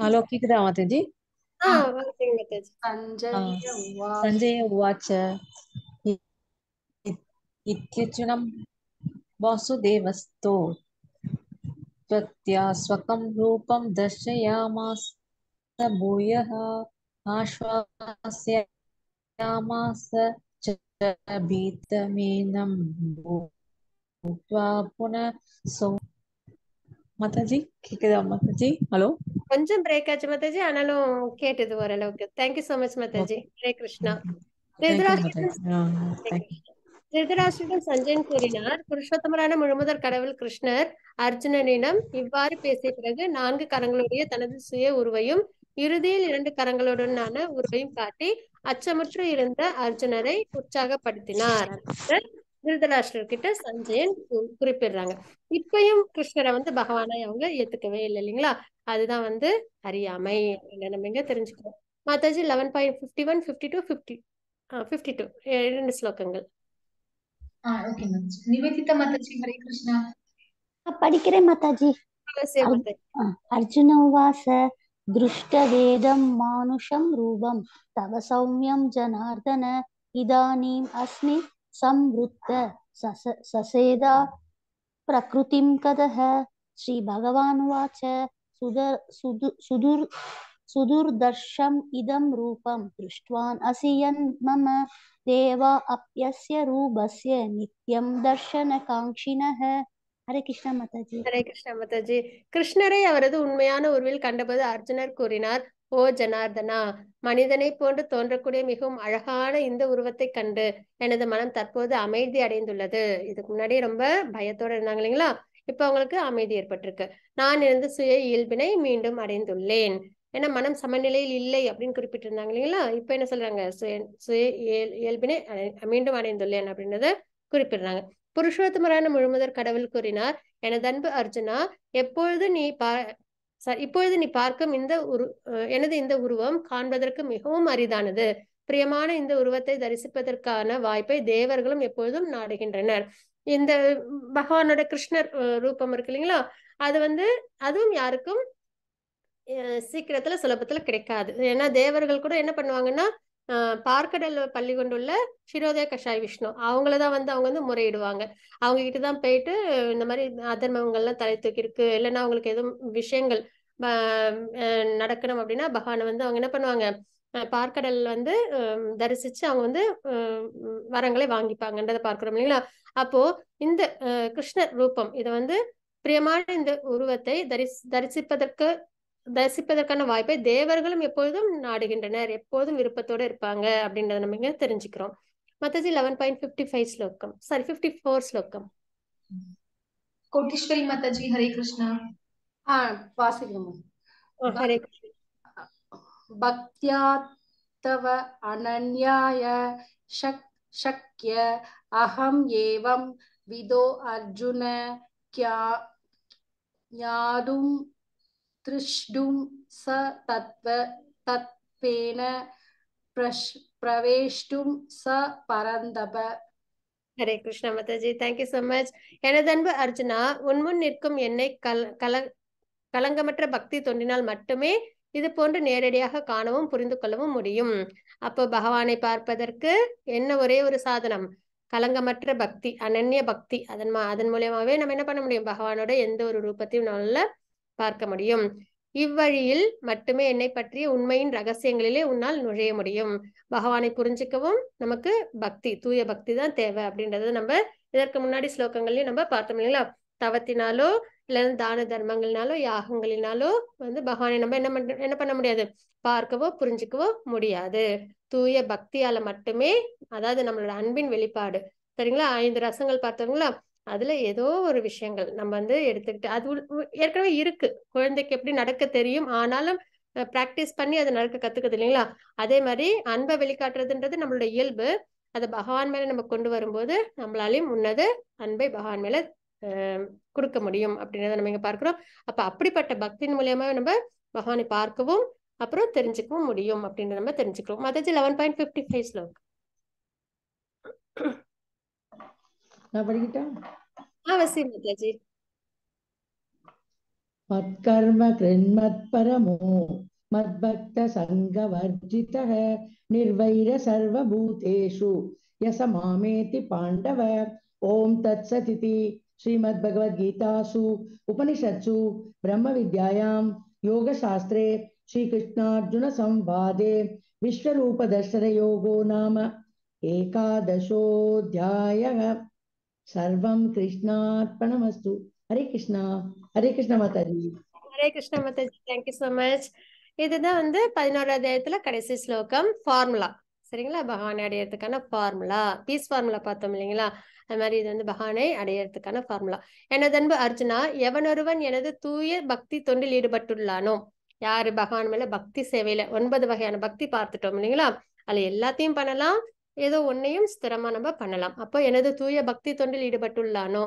अलौकिक जी हाँ, उवाच हाँ, इत्युचुनं वासुदेवस्तो त्वत्या स्वकं रूपं दर्शयामास भूयः आश्वास्यामास च भीतमेनं போன கேக்குதா மாதாஜி ஹலோ கொஞ்சம் பிரேக் ஆச்சு மாதாஜி ஆனாலும் கேட்டது ஓரளவுக்கு thank you so much Mataji Hare Krishna திருதராஷ்டிரம் சஞ்சயன் கூறினார் புருஷோத்தமரான முழுமுதற் கடவுள் கிருஷ்ணர் அர்ஜுனனிடம் இவ்வாறு பேசிய பிறகு நான்கு கரங்களுடைய தனது சுய உருவையும் இறுதியில் இரண்டு கரங்களுடனான உருவையும் காட்டி அச்சமுற்று இருந்த அர்ஜுனரை உற்சாகப்படுத்தினார் திருதராஷ்டர் கிட்ட சஞ்சயன் குறிப்பிடுறாங்க இப்பயும் கிருஷ்ணரை வந்து பகவானை அவங்க ஏத்துக்கவே இல்லை இல்லைங்களா அதுதான் வந்து அறியாமை நம்ம இங்க தெரிஞ்சுக்கிறோம் Mataji eleven point fifty one fifty two fifty fifty two இரண்டு ஸ்லோகங்கள் நிவேதிதா மாதாஜி ஹரே கிருஷ்ணா படிக்கிறேன் மாதாஜி अर्जुनोवास दृष्टवेदं मानुषं रूपं तव सौम्यं जनार्दन इदानीम् अस्मि சம்வத்த சசேதா பிரகிருதிம் கதஹ ஸ்ரீ வாச்ச சுது சுதுர் சுதுர்தர்ஷம் இதம் ரூபம் திருஷ்டுவான் அசியன் மம தேவா அப்பிய ரூபஸ்ய நித்யம் தர்ஷன காங்கினஹ ஹரே கிருஷ்ண மாதாஜி ஹரே கிருஷ்ணரை அவரது உண்மையான உருவில் கண்டபோது அர்ஜுனர் கூறினார் ஓ ஜனார்தனா மனிதனை போன்று தோன்றக்கூடிய மிகவும் அழகான இந்த உருவத்தை கண்டு எனது மனம் தற்போது அமைதி அடைந்துள்ளது இதுக்கு முன்னாடி ரொம்ப பயத்தோட இருந்தாங்க இல்லைங்களா இப்ப அவங்களுக்கு அமைதி ஏற்பட்டிருக்கு நான் இருந்து சுய இயல்பினை மீண்டும் அடைந்துள்ளேன் ஏன்னா மனம் சமநிலையில் இல்லை அப்படின்னு குறிப்பிட்டிருந்தாங்க இல்லைங்களா இப்ப என்ன சொல்றாங்க சுய சுய இயல் இயல்பினை மீண்டும் அடைந்துள்ளேன் அப்படின்றத குறிப்பிடுறாங்க புருஷோத்தமரான முழுமுதற் கடவுள் கூறினார் எனது அன்பு அர்ஜுனா எப்பொழுது நீ பா சார் இப்பொழுது நீ பார்க்கும் இந்த உரு எனது இந்த உருவம் காண்பதற்கு மிகவும் அரிதானது பிரியமான இந்த உருவத்தை தரிசிப்பதற்கான வாய்ப்பை தேவர்களும் எப்பொழுதும் நாடுகின்றனர் இந்த பகவானோட கிருஷ்ணர் ரூபம் இருக்கு இல்லைங்களா அது வந்து அதுவும் யாருக்கும் சீக்கிரத்துல சுலபத்துல கிடைக்காது ஏன்னா தேவர்கள் கூட என்ன பண்ணுவாங்கன்னா பார்க்கடல் பள்ளி கொண்டுள்ள சிரோதய கஷாய் விஷ்ணு அவங்கள தான் வந்து அவங்க வந்து முறையிடுவாங்க அவங்க கிட்டதான் போயிட்டு இந்த மாதிரி அதர்மங்கள்லாம் தலை தூக்கி இருக்கு இல்லைன்னா அவங்களுக்கு எதுவும் விஷயங்கள் நடக்கணும் அப்படின்னா பகவானை வந்து அவங்க என்ன பண்ணுவாங்க பார்க்கடல் வந்து தரிசிச்சு அவங்க வந்து வரங்களை வாங்கிப்பாங்கன்றதை பார்க்கிறோம் இல்லைங்களா அப்போ இந்த கிருஷ்ண ரூபம் இதை வந்து பிரியமான இந்த உருவத்தை தரிசி தரிசிப்பதற்கு தரிசிப்பதற்கான வாய்ப்பை தேவர்களும் எப்பொழுதும் நாடுகின்றனர் எப்போதும் விருப்பத்தோடு இருப்பாங்க அப்படின்றத நம்ம இங்க தெரிஞ்சுக்கிறோம் மத்தது லெவன் பாயிண்ட் பிப்டி ஃபைவ் ஸ்லோக்கம் சாரி பிப்டி ஃபோர் ஸ்லோக்கம் கோட்டீஸ்வரி மாதாஜி ஹரே கிருஷ்ணா வாசிக்கிறோம் ஹரே கிருஷ்ணா பக்தியா तव अनन्याय शक् शक्य अहम् एवं विदो अर्जुन ज्ञा திருஷ்டும் ச தத்வ தத்வேன பிரஷ் பிரவேஷ்டும் ச பரந்தப Hare Krishna Mataji thank you so much எனது அன்பு அர்ஜுனா உன்முன் நிற்கும் என்னை கல கல கலங்கமற்ற பக்தி தொண்டினால் மட்டுமே இது போன்று நேரடியாக காணவும் புரிந்து கொள்ளவும் முடியும் அப்போ பகவானை பார்ப்பதற்கு என்ன ஒரே ஒரு சாதனம் கலங்கமற்ற பக்தி அனன்ய பக்தி அதன் அதன் மூலியமாவே நம்ம என்ன பண்ண முடியும் பகவானோட எந்த ஒரு ரூபத்தையும் நல்ல பார்க்க முடியும் இவ்வழியில் மட்டுமே என்னை பற்றிய உண்மையின் ரகசியங்களிலே உன்னால் நுழைய முடியும் பகவானை புரிஞ்சிக்கவும் நமக்கு பக்தி தூய பக்தி தான் தேவை அப்படின்றத நம்ம இதற்கு முன்னாடி ஸ்லோகங்கள்லயும் நம்ம பார்த்தோம் இல்லைங்களா தவத்தினாலோ இல்லைன்னா தான தர்மங்களினாலோ யாகங்களினாலோ வந்து பகவானை நம்ம என்ன பண்ண என்ன பண்ண முடியாது பார்க்கவோ புரிஞ்சுக்கவோ முடியாது தூய பக்தியால மட்டுமே அதாவது நம்மளோட அன்பின் வெளிப்பாடு சரிங்களா ஐந்து ரசங்கள் பார்த்தோங்களா அதுல ஏதோ ஒரு விஷயங்கள் நம்ம வந்து எடுத்துக்கிட்டு அது ஏற்கனவே இருக்கு குழந்தைக்கு எப்படி நடக்க தெரியும் ஆனாலும் ப்ராக்டிஸ் பண்ணி அதை நடக்க கத்துக்குது இல்லைங்களா அதே மாதிரி அன்பை வெளிக்காட்டுறதுன்றது நம்மளோட இயல்பு அதை பகவான் மேல நம்ம கொண்டு வரும்போது நம்மளாலையும் முன்னது அன்பை பகவான் மேல கொடுக்க முடியும் அப்படின்றத நம்ம இங்க பார்க்கிறோம் அப்ப அப்படிப்பட்ட பக்தியின் மூலியமா நம்ம பகவானை பார்க்கவும் அப்புறம் தெரிஞ்சுக்கவும் முடியும் அப்படின்னு நம்ம தெரிஞ்சுக்கிறோம் Mataji eleven point fifty five ஸ்லோக் बेटा हाँ वैसे माता जी मत्कर्म कृन्मत्परमो मद्भक्तसङ्गवर्जितः निर्वैरसर्वभूतेषु य स मामेति पाण्डव ॐ तत्सदिति श्रीमद्भगवद्गीतासु उपनिषत्सु ब्रह्म ब्रह्मविद्यायां योगशास्त्रे श्रीकृष्णार्जुनसंवादे योगो नाम एकादशोऽध्यायः சர்வம் கிருஷ்ணார்பணமஸ்து Hare Krishna Hare Krishna Mataji Hare Krishna Mataji thank you so much இதுதான் வந்து பதினோரா அத்தியாயத்துல கடைசி ஸ்லோகம் ஃபார்முலா சரிங்களா பகவானை அடையறதுக்கான ஃபார்முலா பீஸ் ஃபார்முலா பார்த்தோம் இல்லைங்களா அது மாதிரி இது வந்து பகவானை அடையறதுக்கான ஃபார்முலா எனது அன்பு அர்ஜுனா எவனொருவன் எனது தூய பக்தி தொண்டில் ஈடுபட்டுள்ளானோ யாரு பகவான் மேல பக்தி சேவையில ஒன்பது வகையான பக்தி பார்த்துட்டோம் இல்லைங்களா அதுல எல்லாத்தையும் பண்ணலாம் ஏதோ ஒன்னையும் ஸ்திரமா நம்ம பண்ணலாம் அப்போ எனது தூய பக்தி தொண்டில் ஈடுபட்டுள்ளானோ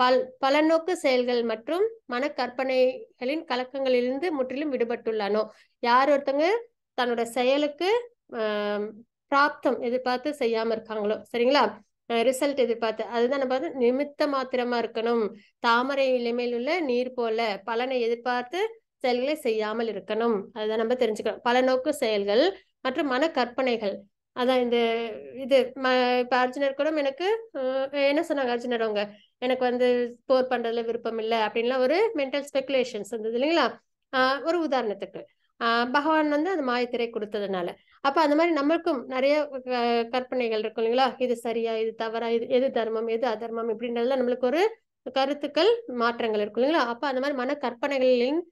பல் பல நோக்கு செயல்கள் மற்றும் மன கற்பனைகளின் கலக்கங்களிலிருந்து முற்றிலும் விடுபட்டுள்ளானோ யார் ஒருத்தங்க தன்னோட செயலுக்கு பிராப்தம் எதிர்பார்த்து செய்யாம இருக்காங்களோ சரிங்களா ரிசல்ட் எதிர்பார்த்து அதுதான் நம்ம வந்து நிமித்த மாத்திரமா இருக்கணும் தாமரை இளமையில் உள்ள நீர் போல பலனை எதிர்பார்த்து செயல்களை செய்யாமல் இருக்கணும் அதுதான் நம்ம தெரிஞ்சுக்கணும் பல நோக்கு செயல்கள் மற்றும் மன கற்பனைகள் அதான் இந்த இது இப்போ அர்ஜுனர் கூட எனக்கு என்ன சொன்னாங்க அர்ஜுனர் அவங்க எனக்கு வந்து போர் பண்றதுல விருப்பம் இல்லை அப்படின்லாம் ஒரு மென்டல் ஸ்பெகுலேஷன்ஸ் வந்தது இல்லைங்களா ஒரு உதாரணத்துக்கு பகவான் வந்து அந்த மாயத்திரை கொடுத்ததுனால அப்ப அந்த மாதிரி நம்மளுக்கும் நிறைய கற்பனைகள் இருக்கும் இல்லைங்களா இது சரியா இது தவறா இது எது தர்மம் எது அதர்மம் இப்படின்றதுல நம்மளுக்கு ஒரு கருத்துக்கள் மாற்றங்கள் இருக்கும் இல்லைங்களா அப்ப அந்த மாதிரி மன கற்பனைகளின்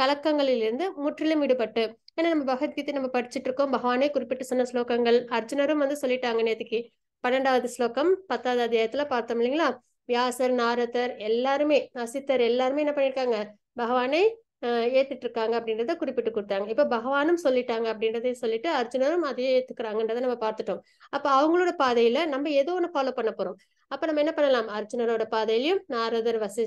கலக்கங்களிலிருந்து முற்றிலும் விடுபட்டு ஏன்னா நம்ம பகவத்கீதை நம்ம படிச்சுட்டு இருக்கோம் பகவானே குறிப்பிட்டு சொன்ன ஸ்லோகங்கள் அர்ஜுனரும் வந்து சொல்லிட்டாங்க நேற்றுக்கு பன்னெண்டாவது ஸ்லோகம் பத்தாவது அத்தியாயத்துல பார்த்தோம் இல்லைங்களா வியாசர் நாரதர் எல்லாருமே அசித்தர் எல்லாருமே என்ன பண்ணியிருக்காங்க பகவானை ஏத்துட்டு இருக்காங்க அப்படின்றத குறிப்பிட்டு கொடுத்தாங்க இப்ப பகவானும் சொல்லிட்டாங்க அப்படின்றதையும் சொல்லிட்டு அர்ஜுனரும் அதையே ஏத்துக்கிறாங்கன்றத நம்ம பார்த்துட்டோம் அப்ப அவங்களோட பாதையில நம்ம ஏதோ ஒண்ணு ஃபாலோ பண்ண போறோம் அப்ப நம்ம என்ன பண்ணலாம் அர்ஜுனரோட பாதையிலையும் நாரதர் வசி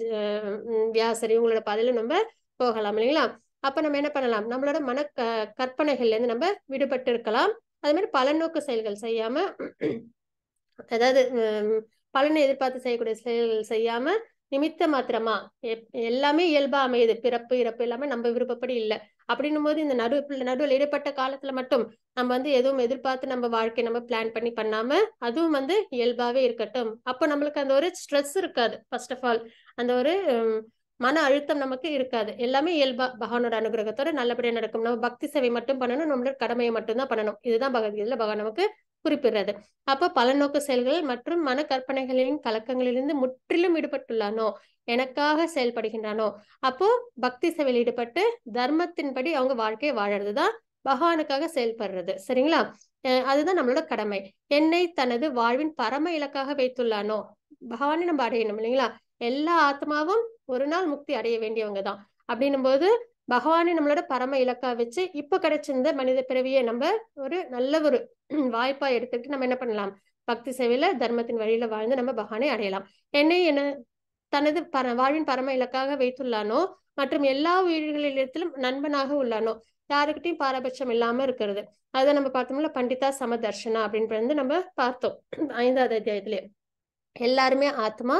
வியாசர் இவங்களோட பாதையிலும் நம்ம போகலாம் இல்லைங்களா அப்ப நம்ம என்ன பண்ணலாம் நம்மளோட மன க கற்பனைகள்ல இருந்து நம்ம விடுபட்டு இருக்கலாம் அது மாதிரி பல நோக்கு செயல்கள் செய்யாம அதாவது பலனை எதிர்பார்த்து செய்யக்கூடிய செயல்கள் செய்யாம நிமித்த மாத்திரமா எல்லாமே இயல்பா அமையுது பிறப்பு இறப்பு எல்லாமே நம்ம விருப்பப்படி இல்லை அப்படின்னும் போது இந்த நடு நடுவில் இடைப்பட்ட காலத்துல மட்டும் நம்ம வந்து எதுவும் எதிர்பார்த்து நம்ம வாழ்க்கை நம்ம பிளான் பண்ணி பண்ணாம அதுவும் வந்து இயல்பாவே இருக்கட்டும் அப்போ நம்மளுக்கு அந்த ஒரு ஸ்ட்ரெஸ் இருக்காது ஃபர்ஸ்ட் ஆஃப் ஆல் அந்த ஒரு மன அழுத்தம் நமக்கு இருக்காது எல்லாமே இயல்பா பகவானோட அனுகிரகத்தோட நல்லபடியா நடக்கும் நம்ம பக்தி சேவை மட்டும் பண்ணணும் நம்மளோட கடமையை மட்டும்தான் பண்ணணும் இதுதான் பகவத்கீதையில பகவான் நமக்கு குறிப்பிடுறது அப்ப நோக்கு செயல்கள் மற்றும் மன கற்பனைகளின் கலக்கங்களிலிருந்து முற்றிலும் ஈடுபட்டுள்ளானோ எனக்காக செயல்படுகின்றானோ அப்போ பக்தி சேவையில் ஈடுபட்டு தர்மத்தின்படி அவங்க வாழ்க்கையை வாழறதுதான் பகவானுக்காக செயல்படுறது சரிங்களா அதுதான் நம்மளோட கடமை என்னை தனது வாழ்வின் பரம இலக்காக வைத்துள்ளானோ பகவானை நம்ம அடையணும் இல்லைங்களா எல்லா ஆத்மாவும் ஒரு நாள் முக்தி அடைய வேண்டியவங்க தான் அப்படின்னும் போது பகவானை நம்மளோட பரம இலக்கா வச்சு இப்ப கிடைச்சிருந்த மனித பிறவியை நம்ம ஒரு நல்ல ஒரு வாய்ப்பா எடுத்துக்கிட்டு நம்ம என்ன பண்ணலாம் பக்தி சேவையில தர்மத்தின் வழியில வாழ்ந்து நம்ம பகவானை அடையலாம் என்னை என்ன தனது பர வாழ்வின் பரம இலக்காக வைத்துள்ளானோ மற்றும் எல்லா உயிர்களிடத்திலும் நண்பனாக உள்ளானோ யாருக்கிட்டையும் பாரபட்சம் இல்லாம இருக்கிறது அதை நம்ம பார்த்தோம்ல பண்டிதா சமதர்ஷனா அப்படின்னு நம்ம பார்த்தோம் ஐந்தாவது அத்தியாயத்திலேயே எல்லாருமே ஆத்மா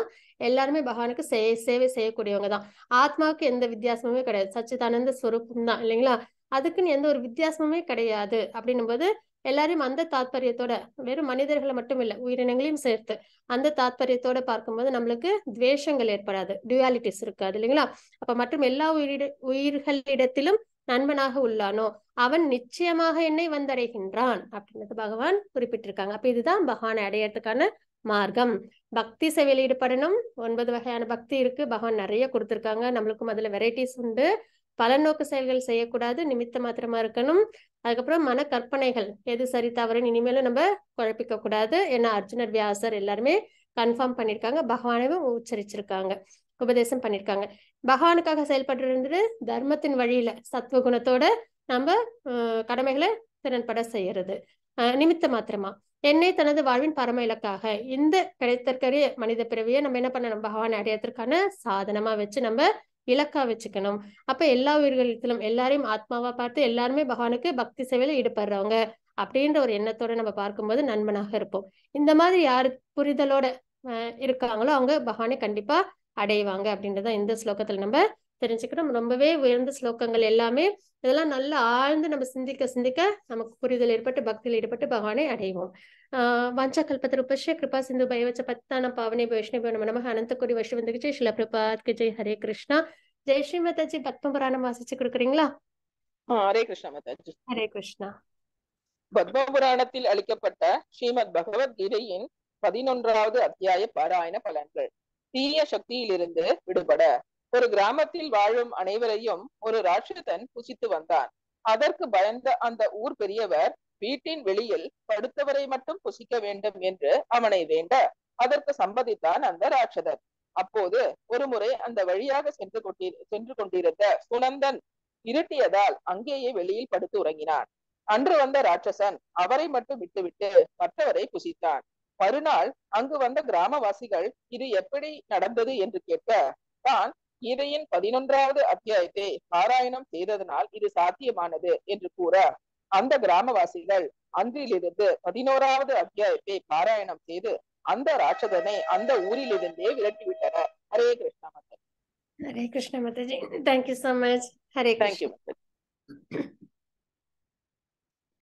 எல்லாருமே பகவானுக்கு சே சேவை செய்யக்கூடியவங்க தான் ஆத்மாவுக்கு எந்த வித்தியாசமுமே கிடையாது சச்சிதானந்த ஸ்வரூபம் தான் இல்லைங்களா அதுக்குன்னு எந்த ஒரு வித்தியாசமுமே கிடையாது அப்படின்னும் போது எல்லாரையும் அந்த தாத்பரியத்தோட வெறும் மனிதர்களை மட்டும் இல்லை உயிரினங்களையும் சேர்த்து அந்த தாத்பரியத்தோட பார்க்கும்போது நம்மளுக்கு துவேஷங்கள் ஏற்படாது டுவாலிட்டிஸ் இருக்காது இல்லைங்களா அப்ப மற்றும் எல்லா உயிரிட உயிர்களிடத்திலும் நண்பனாக உள்ளானோ அவன் நிச்சயமாக என்னை வந்தடைகின்றான் அப்படின்றது பகவான் குறிப்பிட்டிருக்காங்க அப்ப இதுதான் பகவானை அடையறதுக்கான மார்க்கம் பக்தி சேவையில் ஈடுபடணும் ஒன்பது வகையான பக்தி இருக்கு பகவான் நிறைய கொடுத்துருக்காங்க நம்மளுக்கும் அதுல வெரைட்டிஸ் உண்டு பல நோக்கு செயல்கள் செய்யக்கூடாது நிமித்த மாத்திரமா இருக்கணும் அதுக்கப்புறம் மன கற்பனைகள் எது சரி தவறுன்னு இனிமேலும் நம்ம குழப்பிக்க கூடாது ஏன்னா அர்ஜுனர் வியாசர் எல்லாருமே கன்ஃபார்ம் பண்ணியிருக்காங்க பகவானையும் உச்சரிச்சிருக்காங்க உபதேசம் பண்ணியிருக்காங்க பகவானுக்காக செயல்பட்டு இருந்தது தர்மத்தின் வழியில சத்துவ குணத்தோட நம்ம கடமைகளை திறன்பட செய்யறது நிமித்த மாத்திரமா என்னை தனது வாழ்வின் பரம இலக்காக இந்த கிடைத்தற்கரிய மனித பிறவியை நம்ம என்ன பண்ணணும் பகவான் அடையறதுக்கான சாதனமா வச்சு நம்ம இலக்கா வச்சுக்கணும் அப்ப எல்லா உயிர்களிடத்திலும் எல்லாரையும் ஆத்மாவா பார்த்து எல்லாருமே பகவானுக்கு பக்தி சேவையில ஈடுபடுறவங்க அப்படின்ற ஒரு எண்ணத்தோட நம்ம பார்க்கும்போது நண்பனாக இருப்போம் இந்த மாதிரி யாரு புரிதலோட இருக்காங்களோ அவங்க பகவானை கண்டிப்பா அடைவாங்க அப்படின்றத இந்த ஸ்லோகத்துல நம்ம தெரிஞ்சுக்கணும் ரொம்பவே உயர்ந்த ஸ்லோகங்கள் எல்லாமே இதெல்லாம் நல்லா ஆழ்ந்து நம்ம சிந்திக்க சிந்திக்க நமக்கு புரிதல் ஏற்பட்டு பக்தியில் ஈடுபட்டு பகவானை அடைவோம் ஆஹ் வஞ்சா கல்பத்திர உபஸ்ய கிருபா சிந்து பயவச்ச பத்தான பாவனை வைஷ்ணவ நம்ம நமக அனந்தக்குடி வைஷ்ணவந்துக்கு ஜெய் சிலபிரபாத்க்கு ஜெய் ஹரே கிருஷ்ணா ஜெய் ஸ்ரீமதாஜி பத்ம புராணம் வாசிச்சு கொடுக்குறீங்களா ஹரே கிருஷ்ணா மதாஜி ஹரே கிருஷ்ணா பத்ம புராணத்தில் அளிக்கப்பட்ட ஸ்ரீமத் பகவத்கீதையின் பதினொன்றாவது அத்தியாய பாராயண பலன்கள் தீய சக்தியிலிருந்து விடுபட ஒரு கிராமத்தில் வாழும் அனைவரையும் ஒரு ராட்சதன் புசித்து வந்தான் அதற்கு பயந்த அந்த ஊர் பெரியவர் வீட்டின் வெளியில் படுத்தவரை மட்டும் புசிக்க வேண்டும் என்று அவனை வேண்ட அதற்கு சம்பதித்தான் அந்த ராட்சதன் அப்போது ஒரு முறை அந்த வழியாக சென்று கொண்டி சென்று கொண்டிருந்த சுனந்தன் இருட்டியதால் அங்கேயே வெளியில் படுத்து உறங்கினான் அன்று வந்த ராட்சசன் அவரை மட்டும் விட்டுவிட்டு மற்றவரை புசித்தான் மறுநாள் அங்கு வந்த கிராமவாசிகள் இது எப்படி நடந்தது என்று கேட்க தான் கீதையின் பதினொன்றாவது அத்தியாயத்தை பாராயணம் செய்ததனால் இது சாத்தியமானது என்று கூற அந்த கிராமவாசிகள் அன்றிலிருந்து பதினோராவது அத்தியாயத்தை பாராயணம் செய்து அந்த ராட்சதனை அந்த ஊரிலிருந்தே விரட்டிவிட்டனர் ஹரே கிருஷ்ணா மத்தி Hare Krishna Mataji thank you so much Hare thank you